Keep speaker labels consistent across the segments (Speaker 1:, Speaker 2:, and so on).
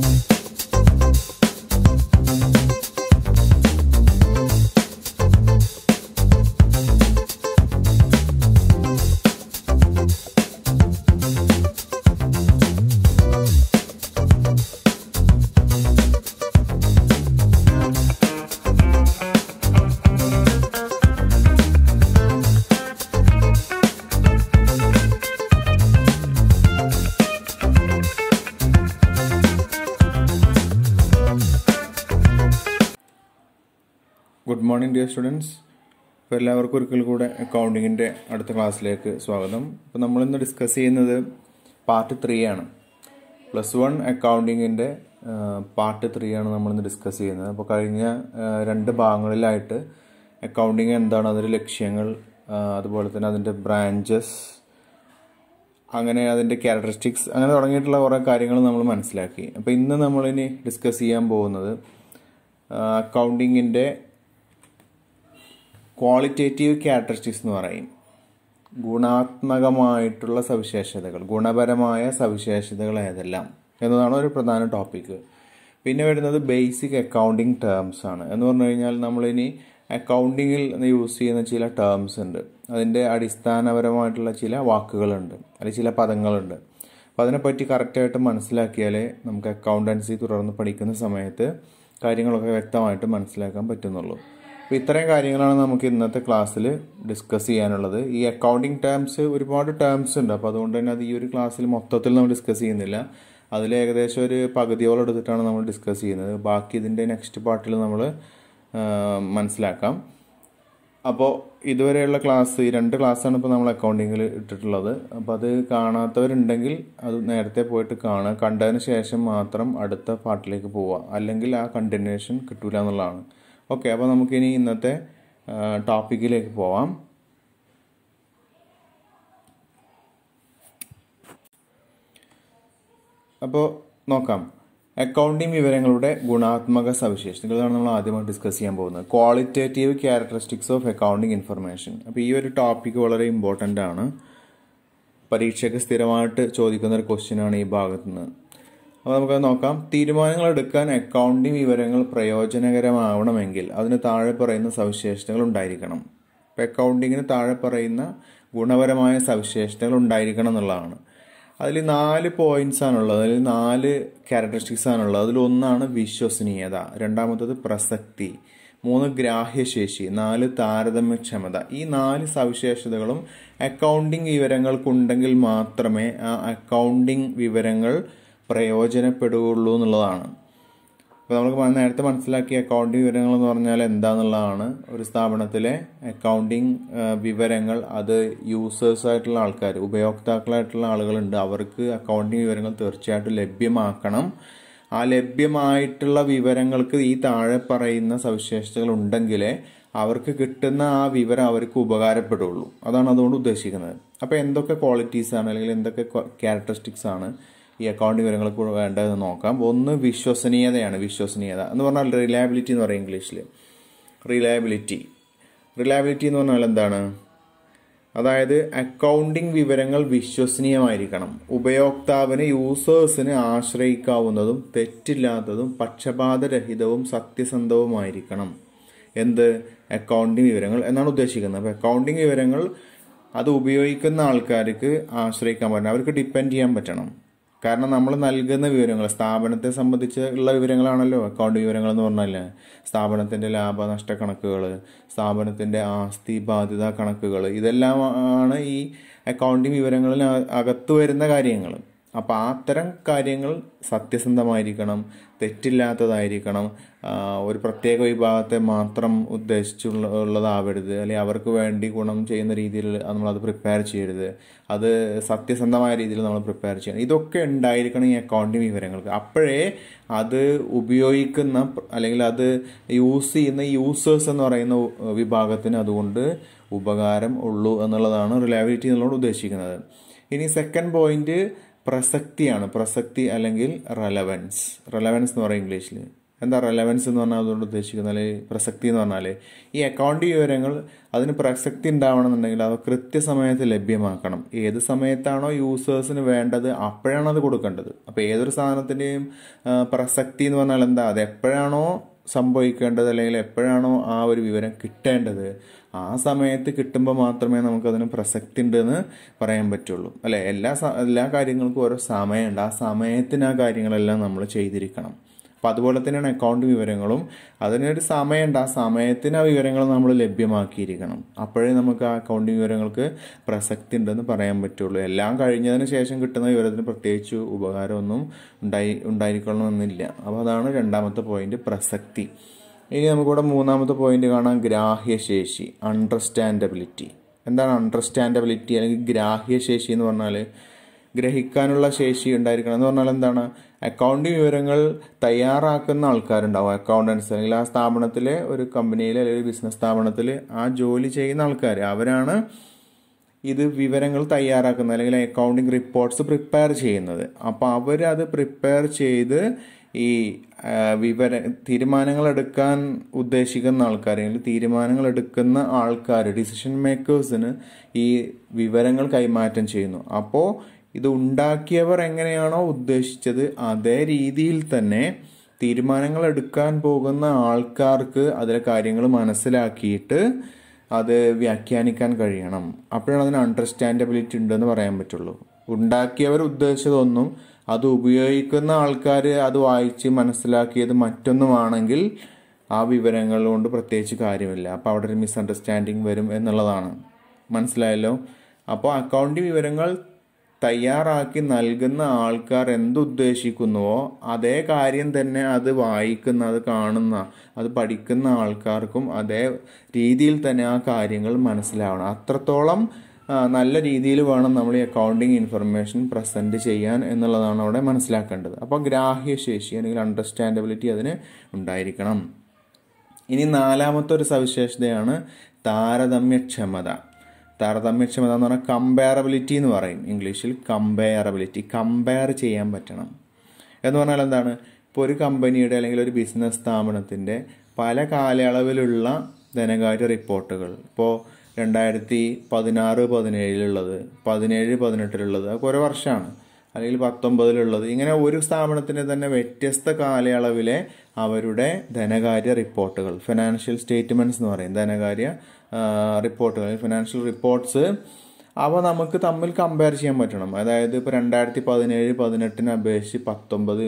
Speaker 1: Thank you. Dear students ഇപ്പോൾ എല്ലാവർക്കും ഒരിക്കൽ കൂടെ അക്കൗണ്ടിങ്ങിൻ്റെ അടുത്ത ക്ലാസ്സിലേക്ക് സ്വാഗതം അപ്പോൾ നമ്മളിന്ന് ഡിസ്കസ് ചെയ്യുന്നത് പാർട്ട് ത്രീ ആണ് പ്ലസ് വൺ അക്കൗണ്ടിങ്ങിൻ്റെ പാർട്ട് ത്രീ ആണ് നമ്മളിന്ന് ഡിസ്കസ് ചെയ്യുന്നത് അപ്പോൾ കഴിഞ്ഞ രണ്ട് ഭാഗങ്ങളിലായിട്ട് അക്കൗണ്ടിങ് എന്താണ് അതിൻ്റെ ലക്ഷ്യങ്ങൾ അതുപോലെ തന്നെ അതിൻ്റെ ബ്രാഞ്ചസ് അങ്ങനെ അതിൻ്റെ ക്യാരക്ടറിസ്റ്റിക്സ് അങ്ങനെ തുടങ്ങിയിട്ടുള്ള കുറേ കാര്യങ്ങൾ നമ്മൾ മനസ്സിലാക്കി അപ്പോൾ ഇന്ന് നമ്മളിനി ഡിസ്കസ് ചെയ്യാൻ പോകുന്നത് അക്കൗണ്ടിങ്ങിൻ്റെ ക്വാളിറ്റേറ്റീവ് ക്യാരക്ടറിസ്റ്റിക്സ് എന്ന് പറയും ഗുണാത്മകമായിട്ടുള്ള സവിശേഷതകൾ ഗുണപരമായ സവിശേഷതകൾ ഏതെല്ലാം എന്നതാണ് ഒരു പ്രധാന ടോപ്പിക്ക് പിന്നെ വരുന്നത് ബേസിക് അക്കൗണ്ടിങ് ടേംസ് ആണ് എന്ന് പറഞ്ഞു കഴിഞ്ഞാൽ നമ്മളിനി അക്കൗണ്ടിങ്ങിൽ യൂസ് ചെയ്യുന്ന ചില ടേംസ് ഉണ്ട് അതിൻ്റെ അടിസ്ഥാനപരമായിട്ടുള്ള ചില വാക്കുകളുണ്ട് അല്ലെങ്കിൽ ചില പദങ്ങളുണ്ട് അപ്പോൾ അതിനെപ്പറ്റി കറക്റ്റായിട്ട് മനസ്സിലാക്കിയാലേ നമുക്ക് അക്കൗണ്ടൻസി തുടർന്ന് പഠിക്കുന്ന സമയത്ത് കാര്യങ്ങളൊക്കെ വ്യക്തമായിട്ട് മനസ്സിലാക്കാൻ പറ്റുന്നുള്ളൂ അപ്പോൾ ഇത്രയും കാര്യങ്ങളാണ് നമുക്ക് ഇന്നത്തെ ക്ലാസ്സിൽ ഡിസ്കസ് ചെയ്യാനുള്ളത് ഈ അക്കൗണ്ടിങ് ടേംസ് ഒരുപാട് ടേംസ് ഉണ്ട് അപ്പോൾ അതുകൊണ്ട് തന്നെ അത് ഈ ഒരു ക്ലാസ്സിൽ മൊത്തത്തിൽ നമ്മൾ ഡിസ്കസ് ചെയ്യുന്നില്ല അതിൽ ഏകദേശം ഒരു പകുതിയോളം എടുത്തിട്ടാണ് നമ്മൾ ഡിസ്കസ് ചെയ്യുന്നത് ബാക്കി ഇതിൻ്റെ നെക്സ്റ്റ് പാർട്ടിൽ നമ്മൾ മനസ്സിലാക്കാം അപ്പോൾ ഇതുവരെയുള്ള ക്ലാസ് ഈ രണ്ട് ക്ലാസ്സാണ് ഇപ്പോൾ നമ്മൾ അക്കൗണ്ടിങ്ങിൽ ഇട്ടിട്ടുള്ളത് അപ്പോൾ അത് കാണാത്തവരുണ്ടെങ്കിൽ അത് നേരത്തെ പോയിട്ട് കാണുക കണ്ടതിന് ശേഷം മാത്രം അടുത്ത പാർട്ടിലേക്ക് പോവുക അല്ലെങ്കിൽ ആ കണ്ടിന്യൂഷൻ കിട്ടൂല എന്നുള്ളതാണ് ഓക്കെ അപ്പോൾ നമുക്കിനി ഇന്നത്തെ ടോപ്പിക്കിലേക്ക് പോവാം അപ്പോൾ നോക്കാം അക്കൗണ്ടിംഗ് വിവരങ്ങളുടെ ഗുണാത്മക സവിശേഷതകൾ ഇതാണ് നമ്മൾ ആദ്യമായിട്ട് ഡിസ്കസ് ചെയ്യാൻ പോകുന്നത് qualitative characteristics of accounting information അപ്പോൾ ഈ ഒരു ടോപ്പിക്ക് വളരെ ഇമ്പോർട്ടൻ്റ് ആണ് പരീക്ഷയ്ക്ക് സ്ഥിരമായിട്ട് ചോദിക്കുന്ന ഒരു ക്വസ്റ്റ്യനാണ് ഈ ഭാഗത്തുനിന്ന് അപ്പോൾ നമുക്ക് നോക്കാം തീരുമാനങ്ങൾ എടുക്കാൻ അക്കൗണ്ടിംഗ് വിവരങ്ങൾ പ്രയോജനകരമാവണമെങ്കിൽ അതിന് താഴെ പറയുന്ന സവിശേഷതകൾ ഉണ്ടായിരിക്കണം അപ്പോൾ അക്കൗണ്ടിങ്ങിന് താഴെ പറയുന്ന ഗുണപരമായ സവിശേഷതകൾ ഉണ്ടായിരിക്കണം എന്നുള്ളതാണ് അതിൽ നാല് പോയിന്റ്സ് ആണുള്ളത് അതിൽ നാല് ക്യാരക്ടറിസ്റ്റിക്സ് ആണുള്ളത് അതിൽ ഒന്നാണ് വിശ്വസനീയത രണ്ടാമത്തത് പ്രസക്തി മൂന്ന് ഗ്രാഹ്യശേഷി നാല് താരതമ്യക്ഷമത ഈ നാല് സവിശേഷതകളും അക്കൗണ്ടിംഗ് വിവരങ്ങൾക്കുണ്ടെങ്കിൽ മാത്രമേ ആ അക്കൗണ്ടിംഗ് വിവരങ്ങൾ പ്രയോജനപ്പെടുകയുള്ളൂ എന്നുള്ളതാണ് അപ്പോൾ നമ്മൾ നേരത്തെ മനസ്സിലാക്കിയ അക്കൗണ്ടിംഗ് വിവരങ്ങൾ എന്ന് പറഞ്ഞാൽ എന്താണെന്നുള്ളതാണ് ഒരു സ്ഥാപനത്തിലെ അക്കൗണ്ടിംഗ് വിവരങ്ങൾ അത് യൂസേഴ്സ് ആയിട്ടുള്ള ആൾക്കാർ ഉപയോക്താക്കളായിട്ടുള്ള ആളുകളുണ്ട് അവർക്ക് അക്കൗണ്ടിംഗ് വിവരങ്ങൾ തീർച്ചയായിട്ടും ലഭ്യമാക്കണം ആ ലഭ്യമായിട്ടുള്ള വിവരങ്ങൾക്ക് ഈ താഴെ പറയുന്ന സവിശേഷതകൾ ഉണ്ടെങ്കിലേ അവർക്ക് കിട്ടുന്ന ആ വിവരം അവർക്ക് ഉപകാരപ്പെടുകയുള്ളൂ അതാണ് അതുകൊണ്ട് ഉദ്ദേശിക്കുന്നത് അപ്പോൾ എന്തൊക്കെ ക്വാളിറ്റീസ് ആണ് അല്ലെങ്കിൽ എന്തൊക്കെ ക്യാരക്ടറിസ്റ്റിക്സ് ആണ് ഈ അക്കൗണ്ട് വിവരങ്ങൾ വേണ്ടതെന്ന് നോക്കാം ഒന്ന് വിശ്വസനീയതയാണ് വിശ്വസനീയത എന്ന് പറഞ്ഞാൽ റിലയബിലിറ്റി എന്ന് പറയും ഇംഗ്ലീഷിൽ റിലയബിലിറ്റി റിലയബിലിറ്റി എന്ന് പറഞ്ഞാൽ എന്താണ് അതായത് അക്കൗണ്ടിംഗ് വിവരങ്ങൾ വിശ്വസനീയമായിരിക്കണം ഉപയോക്താവിന് യൂസേഴ്സിന് ആശ്രയിക്കാവുന്നതും തെറ്റില്ലാത്തതും പക്ഷപാതരഹിതവും സത്യസന്ധവുമായിരിക്കണം എന്ത് അക്കൗണ്ടിംഗ് വിവരങ്ങൾ എന്നാണ് ഉദ്ദേശിക്കുന്നത് അപ്പോൾ അക്കൗണ്ടിംഗ് വിവരങ്ങൾ അത് ഉപയോഗിക്കുന്ന ആൾക്കാർക്ക് ആശ്രയിക്കാൻ പറ്റണം അവർക്ക് ഡിപ്പെൻഡ് ചെയ്യാൻ പറ്റണം കാരണം നമ്മൾ നൽകുന്ന വിവരങ്ങൾ സ്ഥാപനത്തെ സംബന്ധിച്ചുള്ള വിവരങ്ങളാണല്ലോ അക്കൗണ്ട് വിവരങ്ങൾ എന്ന് പറഞ്ഞാൽ സ്ഥാപനത്തിൻ്റെ ലാഭനഷ്ട കണക്കുകൾ സ്ഥാപനത്തിൻ്റെ ആസ്തി ബാധ്യത കണക്കുകൾ ഇതെല്ലാമാണ് ഈ അക്കൗണ്ടിങ് വിവരങ്ങളിൽ അകത്തു വരുന്ന കാര്യങ്ങൾ അപ്പോൾ അത്തരം കാര്യങ്ങൾ സത്യസന്ധമായിരിക്കണം തെറ്റില്ലാത്തതായിരിക്കണം ഒരു പ്രത്യേക വിഭാഗത്തെ മാത്രം ഉദ്ദേശിച്ചുള്ള ഉള്ളതാവരുത് അല്ലെങ്കിൽ അവർക്ക് വേണ്ടി ഗുണം ചെയ്യുന്ന രീതിയിൽ നമ്മളത് പ്രിപ്പയർ ചെയ്യരുത് അത് സത്യസന്ധമായ രീതിയിൽ നമ്മൾ പ്രിപ്പയർ ചെയ്യണം ഇതൊക്കെ ഉണ്ടായിരിക്കണം ഈ അക്കൗണ്ടിങ് വിവരങ്ങൾക്ക് അപ്പോഴേ അത് ഉപയോഗിക്കുന്ന അല്ലെങ്കിൽ അത് യൂസ് ചെയ്യുന്ന യൂസേഴ്സ് എന്ന് പറയുന്ന വിഭാഗത്തിന് അതുകൊണ്ട് ഉപകാരം ഉള്ളൂ എന്നുള്ളതാണ് റിലയബിലിറ്റി എന്നുള്ളത് ഉദ്ദേശിക്കുന്നത് ഇനി സെക്കൻഡ് പോയിന്റ് പ്രസക്തിയാണ് പ്രസക്തി അല്ലെങ്കിൽ റെലവൻസ് റെലവൻസ് എന്ന് പറയും ഇംഗ്ലീഷിൽ എന്താ റെലവൻസ് എന്ന് പറഞ്ഞാൽ അതുകൊണ്ട് ഉദ്ദേശിക്കുന്നത് അല്ലെങ്കിൽ പ്രസക്തി എന്ന് പറഞ്ഞാൽ ഈ അക്കൗണ്ട് വിവരങ്ങൾ അതിന് പ്രസക്തി ഉണ്ടാവണമെന്നുണ്ടെങ്കിൽ അത് കൃത്യസമയത്ത് ലഭ്യമാക്കണം ഏത് സമയത്താണോ യൂസേഴ്സിന് വേണ്ടത് അപ്പോഴാണ് അത് കൊടുക്കേണ്ടത് അപ്പോൾ ഏതൊരു സാധനത്തിൻ്റെയും പ്രസക്തി എന്ന് പറഞ്ഞാൽ എന്താ അത് എപ്പോഴാണോ സംഭവിക്കേണ്ടത് അല്ലെങ്കിൽ എപ്പോഴാണോ ആ ഒരു വിവരം കിട്ടേണ്ടത് ആ സമയത്ത് കിട്ടുമ്പോൾ മാത്രമേ നമുക്കതിന് പ്രസക്തി ഉണ്ടെന്ന് പറയാൻ പറ്റുള്ളൂ അല്ലേ എല്ലാ എല്ലാ കാര്യങ്ങൾക്കും ഓരോ സമയമുണ്ട് ആ സമയത്തിന് ആ കാര്യങ്ങളെല്ലാം നമ്മൾ ചെയ്തിരിക്കണം അപ്പോൾ അതുപോലെ തന്നെയാണ് അക്കൗണ്ട് വിവരങ്ങളും അതിനൊരു സമയമുണ്ട് ആ സമയത്തിന് ആ വിവരങ്ങൾ നമ്മൾ ലഭ്യമാക്കിയിരിക്കണം അപ്പോഴേ നമുക്ക് ആ അക്കൗണ്ട് വിവരങ്ങൾക്ക് പ്രസക്തി ഉണ്ടെന്ന് പറയാൻ പറ്റുള്ളൂ എല്ലാം കഴിഞ്ഞതിന് ശേഷം കിട്ടുന്ന വിവരത്തിന് പ്രത്യേകിച്ച് ഉപകാരമൊന്നും ഉണ്ടായി ഉണ്ടായിരിക്കണമെന്നില്ല അപ്പോൾ അതാണ് രണ്ടാമത്തെ പോയിന്റ് പ്രസക്തി ഇനി നമുക്കിവിടെ മൂന്നാമത്തെ പോയിന്റ് കാണാം ഗ്രാഹ്യശേഷി അണ്ടർസ്റ്റാൻഡബിലിറ്റി എന്താണ് അണ്ടർസ്റ്റാൻഡബിലിറ്റി അല്ലെങ്കിൽ ഗ്രാഹ്യശേഷി എന്ന് പറഞ്ഞാൽ ഗ്രഹിക്കാനുള്ള ശേഷി ഉണ്ടായിരിക്കണം എന്ന് പറഞ്ഞാൽ എന്താണ് അക്കൗണ്ടിംഗ് വിവരങ്ങൾ തയ്യാറാക്കുന്ന ആൾക്കാരുണ്ടാവും അക്കൗണ്ടൻസ് അല്ലെങ്കിൽ ആ സ്ഥാപനത്തിലെ ഒരു കമ്പനിയിൽ അല്ലെങ്കിൽ ബിസിനസ് സ്ഥാപനത്തിൽ ആ ജോലി ചെയ്യുന്ന ആൾക്കാർ അവരാണ് ഇത് വിവരങ്ങൾ തയ്യാറാക്കുന്നത് അല്ലെങ്കിൽ അക്കൗണ്ടിങ് റിപ്പോർട്ട്സ് പ്രിപ്പയർ ചെയ്യുന്നത് അപ്പോൾ അവരത് പ്രിപ്പയർ ചെയ്ത് ഈ വിവര തീരുമാനങ്ങൾ എടുക്കാൻ ഉദ്ദേശിക്കുന്ന ആൾക്കാർ അല്ലെങ്കിൽ എടുക്കുന്ന ആൾക്കാർ ഡിസിഷൻ മേക്കേഴ്സിന് ഈ വിവരങ്ങൾ കൈമാറ്റം ചെയ്യുന്നു അപ്പോൾ ഇത് ഉണ്ടാക്കിയവർ എങ്ങനെയാണോ ഉദ്ദേശിച്ചത് അതേ രീതിയിൽ തന്നെ തീരുമാനങ്ങൾ എടുക്കാൻ പോകുന്ന ആൾക്കാർക്ക് അതിലെ കാര്യങ്ങൾ മനസ്സിലാക്കിയിട്ട് അത് വ്യാഖ്യാനിക്കാൻ കഴിയണം അപ്പോഴാണ് അതിന് അണ്ടർസ്റ്റാൻഡബിലിറ്റി ഉണ്ടെന്ന് പറയാൻ പറ്റുള്ളൂ ഉണ്ടാക്കിയവർ ഉദ്ദേശിച്ചതൊന്നും അത് ഉപയോഗിക്കുന്ന ആൾക്കാർ അത് വായിച്ച് മനസ്സിലാക്കിയത് മറ്റൊന്നുമാണെങ്കിൽ ആ വിവരങ്ങൾ കൊണ്ട് പ്രത്യേകിച്ച് കാര്യമില്ല അപ്പോൾ അവിടെ ഒരു മിസ്അണ്ടർസ്റ്റാൻഡിങ് വരും എന്നുള്ളതാണ് മനസ്സിലായല്ലോ അപ്പോൾ അക്കൗണ്ട് വിവരങ്ങൾ തയ്യാറാക്കി നൽകുന്ന ആൾക്കാർ എന്തുദ്ദേശിക്കുന്നുവോ അതേ കാര്യം തന്നെ അത് വായിക്കുന്ന അത് കാണുന്ന അത് പഠിക്കുന്ന ആൾക്കാർക്കും അതേ രീതിയിൽ തന്നെ ആ കാര്യങ്ങൾ മനസ്സിലാവണം അത്രത്തോളം നല്ല രീതിയിൽ വേണം നമ്മൾ ഈ അക്കൗണ്ടിങ് ഇൻഫർമേഷൻ പ്രസൻറ്റ് ചെയ്യാൻ എന്നുള്ളതാണ് അവിടെ മനസ്സിലാക്കേണ്ടത് അപ്പോൾ ഗ്രാഹ്യശേഷി അല്ലെങ്കിൽ അണ്ടർസ്റ്റാൻഡബിലിറ്റി അതിന് ഉണ്ടായിരിക്കണം ഇനി നാലാമത്തെ ഒരു സവിശേഷതയാണ് താരതമ്യക്ഷമത താരതമ്യക്ഷമത എന്ന് പറഞ്ഞാൽ കമ്പയറബിലിറ്റി എന്ന് പറയും ഇംഗ്ലീഷിൽ കമ്പയറബിലിറ്റി കമ്പയർ ചെയ്യാൻ പറ്റണം എന്ന് പറഞ്ഞാൽ എന്താണ് ഇപ്പോൾ ഒരു കമ്പനിയുടെ അല്ലെങ്കിൽ ഒരു ബിസിനസ് സ്ഥാപനത്തിൻ്റെ പല കാലയളവിലുള്ള ധനകാര്യ റിപ്പോർട്ടുകൾ ഇപ്പോൾ രണ്ടായിരത്തി പതിനാറ് പതിനേഴിലുള്ളത് പതിനേഴ് പതിനെട്ടിലുള്ളത് അതൊക്കെ ഓരോ വർഷമാണ് അല്ലെങ്കിൽ പത്തൊമ്പതിലുള്ളത് ഇങ്ങനെ ഒരു സ്ഥാപനത്തിന് തന്നെ വ്യത്യസ്ത കാലയളവിലെ അവരുടെ ധനകാര്യ റിപ്പോർട്ടുകൾ ഫിനാൻഷ്യൽ സ്റ്റേറ്റ്മെൻറ്റ്സ് എന്ന് പറയും ധനകാര്യ റിപ്പോർട്ടുകൾ ഫിനാൻഷ്യൽ റിപ്പോർട്ട്സ് അവ നമുക്ക് തമ്മിൽ കമ്പയർ ചെയ്യാൻ പറ്റണം അതായത് ഇപ്പോൾ രണ്ടായിരത്തി പതിനേഴ് പതിനെട്ടിന് അപേക്ഷിച്ച് പത്തൊമ്പത്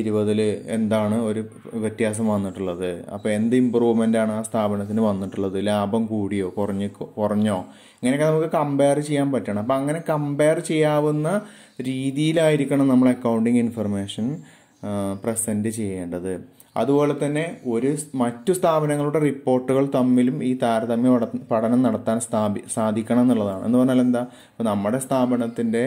Speaker 1: ഇരുപതിൽ എന്താണ് ഒരു വ്യത്യാസം വന്നിട്ടുള്ളത് അപ്പോൾ എന്ത് ഇമ്പ്രൂവ്മെൻ്റ് ആണ് ആ സ്ഥാപനത്തിന് വന്നിട്ടുള്ളത് ലാഭം കൂടിയോ കുറഞ്ഞു കുറഞ്ഞോ ഇങ്ങനെയൊക്കെ നമുക്ക് കമ്പയർ ചെയ്യാൻ പറ്റണം അപ്പോൾ അങ്ങനെ കമ്പയർ ചെയ്യാവുന്ന രീതിയിലായിരിക്കണം നമ്മൾ അക്കൗണ്ടിങ് ഇൻഫർമേഷൻ പ്രസൻറ്റ് ചെയ്യേണ്ടത് അതുപോലെ തന്നെ ഒരു മറ്റു സ്ഥാപനങ്ങളുടെ റിപ്പോർട്ടുകൾ തമ്മിലും ഈ താരതമ്യ പഠനം നടത്താൻ സ്ഥാപി സാധിക്കണം എന്നുള്ളതാണ് എന്ന് പറഞ്ഞാൽ എന്താ ഇപ്പം നമ്മുടെ സ്ഥാപനത്തിൻ്റെ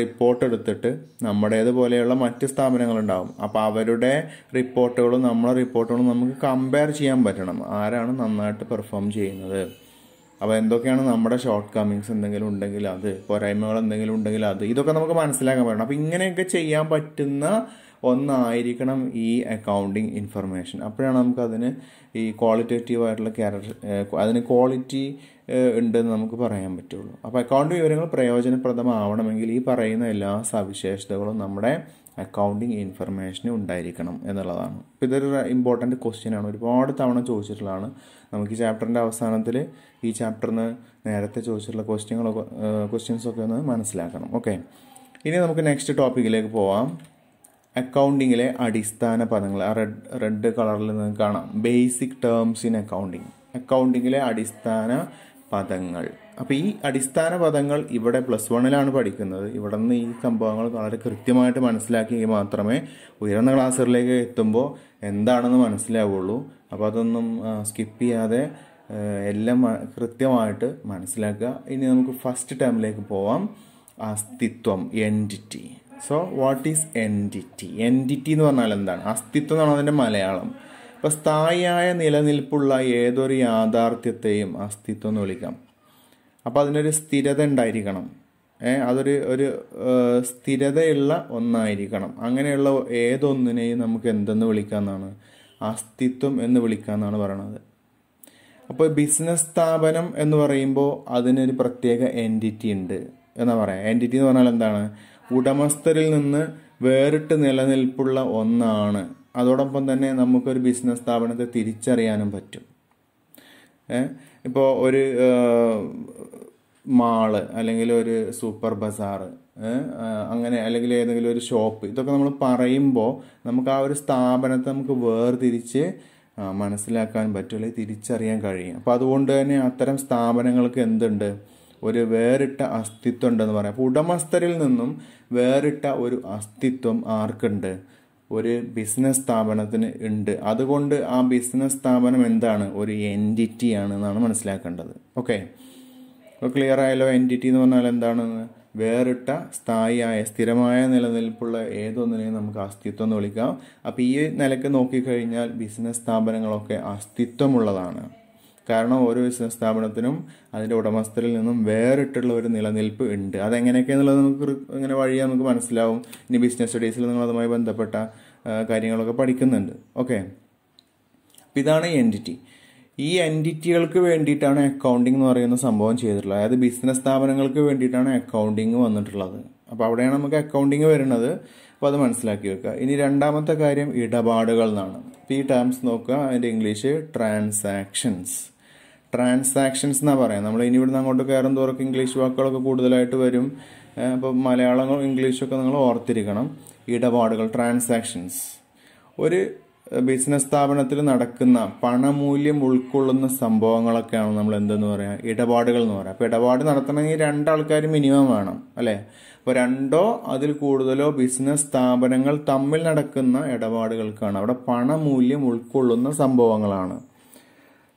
Speaker 1: റിപ്പോർട്ട് എടുത്തിട്ട് നമ്മുടേതുപോലെയുള്ള മറ്റ് സ്ഥാപനങ്ങളുണ്ടാകും അപ്പോൾ അവരുടെ റിപ്പോർട്ടുകളും നമ്മളെ റിപ്പോർട്ടുകളും നമുക്ക് കമ്പയർ ചെയ്യാൻ പറ്റണം ആരാണ് നന്നായിട്ട് പെർഫോം ചെയ്യുന്നത് അപ്പോൾ എന്തൊക്കെയാണ് നമ്മുടെ ഷോർട്ട് കമ്മിങ്സ് എന്തെങ്കിലും ഉണ്ടെങ്കിൽ അത് പോരായ്മകൾ എന്തെങ്കിലും ഉണ്ടെങ്കിൽ അത് ഇതൊക്കെ നമുക്ക് മനസ്സിലാക്കാൻ പറ്റണം അപ്പോൾ ഇങ്ങനെയൊക്കെ ചെയ്യാൻ പറ്റുന്ന ഒന്നായിരിക്കണം ഈ അക്കൗണ്ടിങ് ഇൻഫർമേഷൻ അപ്പോഴാണ് നമുക്കതിന് ഈ ക്വാളിറ്റേറ്റീവ് ആയിട്ടുള്ള ക്യാരക്ടർ അതിന് ക്വാളിറ്റി ഉണ്ടെന്ന് നമുക്ക് പറയാൻ പറ്റുള്ളൂ അപ്പോൾ അക്കൗണ്ട് വിവരങ്ങൾ പ്രയോജനപ്രദമാവണമെങ്കിൽ ഈ പറയുന്ന എല്ലാ സവിശേഷതകളും നമ്മുടെ അക്കൗണ്ടിങ് ഇൻഫർമേഷന് ഉണ്ടായിരിക്കണം എന്നുള്ളതാണ് അപ്പോൾ ഇതൊരു ഇമ്പോർട്ടൻറ്റ് ക്വസ്റ്റ്യൻ ആണ് ഒരുപാട് തവണ ചോദിച്ചിട്ടുള്ളതാണ് നമുക്ക് ഈ ചാപ്റ്ററിൻ്റെ അവസാനത്തിൽ ഈ ചാപ്റ്ററിന് നേരത്തെ ചോദിച്ചിട്ടുള്ള ക്വസ്റ്റ്യങ്ങളൊക്കെ ക്വസ്റ്റ്യൻസൊക്കെ ഒന്ന് മനസ്സിലാക്കണം ഓക്കെ ഇനി നമുക്ക് നെക്സ്റ്റ് ടോപ്പിക്കിലേക്ക് പോവാം അക്കൗണ്ടിങ്ങിലെ അടിസ്ഥാന പദങ്ങൾ ആ റെഡ് റെഡ് കളറിൽ നിന്ന് കാണാം ബേസിക് ടേംസ് ഇൻ അക്കൗണ്ടിങ് അക്കൗണ്ടിങ്ങിലെ അടിസ്ഥാന പദങ്ങൾ അപ്പോൾ ഈ അടിസ്ഥാന പദങ്ങൾ ഇവിടെ പ്ലസ് വണ്ണിലാണ് പഠിക്കുന്നത് ഇവിടെ നിന്ന് ഈ സംഭവങ്ങൾ വളരെ കൃത്യമായിട്ട് മനസ്സിലാക്കിയെങ്കിൽ മാത്രമേ ഉയർന്ന ക്ലാസ്സുകളിലേക്ക് എത്തുമ്പോൾ എന്താണെന്ന് മനസ്സിലാവുള്ളൂ അപ്പോൾ അതൊന്നും സ്കിപ്പ് ചെയ്യാതെ എല്ലാം കൃത്യമായിട്ട് മനസ്സിലാക്കുക ഇനി നമുക്ക് ഫസ്റ്റ് ടേമിലേക്ക് പോവാം അസ്തിത്വം entity so what is entity entity എന്ന് പറഞ്ഞാൽ എന്താണ് അസ്തിത്വം എന്നാണ് അതിൻ്റെ മലയാളം ഇപ്പോൾ സ്ഥായിയായ നിലനിൽപ്പുള്ള ഏതൊരു യാഥാർത്ഥ്യത്തെയും അസ്തിത്വം എന്ന് വിളിക്കാം അപ്പോൾ അതിനൊരു സ്ഥിരത ഉണ്ടായിരിക്കണം ഏഹ് അതൊരു ഒരു സ്ഥിരതയുള്ള ഒന്നായിരിക്കണം അങ്ങനെയുള്ള ഏതൊന്നിനെയും നമുക്ക് എന്തെന്ന് വിളിക്കാമെന്നാണ് അസ്തിത്വം എന്ന് വിളിക്കാമെന്നാണ് പറയണത് അപ്പോൾ ബിസിനസ് സ്ഥാപനം എന്ന് പറയുമ്പോൾ അതിനൊരു പ്രത്യേക എൻറ്റിറ്റി ഉണ്ട് എന്നാ പറയാം എൻറ്റിറ്റി എന്ന് പറഞ്ഞാൽ എന്താണ് ഉടമസ്ഥരിൽ നിന്ന് വേറിട്ട് നിലനിൽപ്പുള്ള ഒന്നാണ് അതോടൊപ്പം തന്നെ നമുക്കൊരു ബിസിനസ് സ്ഥാപനത്തെ തിരിച്ചറിയാനും പറ്റും ഇപ്പോൾ ഒരു മാള് അല്ലെങ്കിൽ ഒരു സൂപ്പർ ബസാറ് അങ്ങനെ അല്ലെങ്കിൽ ഏതെങ്കിലും ഒരു ഷോപ്പ് ഇതൊക്കെ നമ്മൾ പറയുമ്പോൾ നമുക്ക് ആ ഒരു സ്ഥാപനത്തെ നമുക്ക് വേർതിരിച്ച് മനസ്സിലാക്കാൻ പറ്റും അല്ലെങ്കിൽ തിരിച്ചറിയാൻ കഴിയും അപ്പോൾ അതുകൊണ്ട് തന്നെ അത്തരം സ്ഥാപനങ്ങൾക്ക് എന്തുണ്ട് ഒരു വേറിട്ട അസ്തിത്വം ഉണ്ടെന്ന് പറയാം അപ്പോൾ ഉടമസ്ഥരിൽ നിന്നും വേറിട്ട ഒരു അസ്തിത്വം ആർക്കുണ്ട് ഒരു ബിസിനസ് സ്ഥാപനത്തിന് ഉണ്ട് അതുകൊണ്ട് ആ ബിസിനസ് സ്ഥാപനം എന്താണ് ഒരു എൻറ്റിറ്റി ആണ് എന്നാണ് മനസ്സിലാക്കേണ്ടത് ഓക്കെ അപ്പോൾ ക്ലിയർ ആയല്ലോ എൻറ്റിറ്റി എന്ന് പറഞ്ഞാൽ എന്താണ് വേറിട്ട സ്ഥായിയായ സ്ഥിരമായ നിലനിൽപ്പുള്ള ഏതൊന്നിനെയും നമുക്ക് അസ്തിത്വം എന്ന് വിളിക്കാം അപ്പോൾ ഈ നിലയ്ക്ക് നോക്കിക്കഴിഞ്ഞാൽ ബിസിനസ് സ്ഥാപനങ്ങളൊക്കെ അസ്തിത്വമുള്ളതാണ് കാരണം ഓരോ ബിസിനസ് സ്ഥാപനത്തിനും അതിൻ്റെ ഉടമസ്ഥരിൽ നിന്നും വേറിട്ടുള്ള ഒരു നിലനിൽപ്പ് ഉണ്ട് അതെങ്ങനെയൊക്കെയെന്നുള്ളത് നമുക്ക് ഇങ്ങനെ വഴി നമുക്ക് മനസ്സിലാവും ഇനി ബിസിനസ് സ്റ്റഡീസിൽ നിങ്ങൾ അതുമായി ബന്ധപ്പെട്ട കാര്യങ്ങളൊക്കെ പഠിക്കുന്നുണ്ട് ഓക്കെ അപ്പം ഇതാണ് എൻറ്റിറ്റി ഈ എൻറ്റിറ്റികൾക്ക് വേണ്ടിയിട്ടാണ് അക്കൗണ്ടിങ് എന്ന് പറയുന്ന സംഭവം ചെയ്തിട്ടുള്ളത് അതായത് ബിസിനസ് സ്ഥാപനങ്ങൾക്ക് വേണ്ടിയിട്ടാണ് അക്കൗണ്ടിങ് വന്നിട്ടുള്ളത് അപ്പോൾ അവിടെയാണ് നമുക്ക് അക്കൗണ്ടിങ് വരുന്നത് അപ്പോൾ അത് മനസ്സിലാക്കി വെക്കുക ഇനി രണ്ടാമത്തെ കാര്യം ഇടപാടുകൾ എന്നാണ് ഈ ടേംസ് നോക്കുക അതിൻ്റെ ഇംഗ്ലീഷ് ട്രാൻസാക്ഷൻസ് ട്രാൻസാക്ഷൻസ് എന്നാണ് പറയുക നമ്മൾ ഇനി ഇവിടുന്ന് അങ്ങോട്ട് കയറും തോറൊക്കെ ഇംഗ്ലീഷ് വാക്കുകളൊക്കെ കൂടുതലായിട്ട് വരും അപ്പോൾ മലയാളം ഇംഗ്ലീഷൊക്കെ നിങ്ങൾ ഓർത്തിരിക്കണം ഇടപാടുകൾ ട്രാൻസാക്ഷൻസ് ഒരു ബിസിനസ് സ്ഥാപനത്തിൽ നടക്കുന്ന പണമൂല്യം ഉൾക്കൊള്ളുന്ന സംഭവങ്ങളൊക്കെയാണ് നമ്മൾ എന്തെന്ന് പറയുക ഇടപാടുകൾ എന്ന് പറയുക അപ്പോൾ ഇടപാട് നടത്തണമെങ്കിൽ രണ്ടാൾക്കാർ മിനിമം വേണം അല്ലേ അപ്പോൾ രണ്ടോ അതിൽ കൂടുതലോ ബിസിനസ് സ്ഥാപനങ്ങൾ തമ്മിൽ നടക്കുന്ന ഇടപാടുകൾക്കാണ് അവിടെ പണമൂല്യം ഉൾക്കൊള്ളുന്ന സംഭവങ്ങളാണ്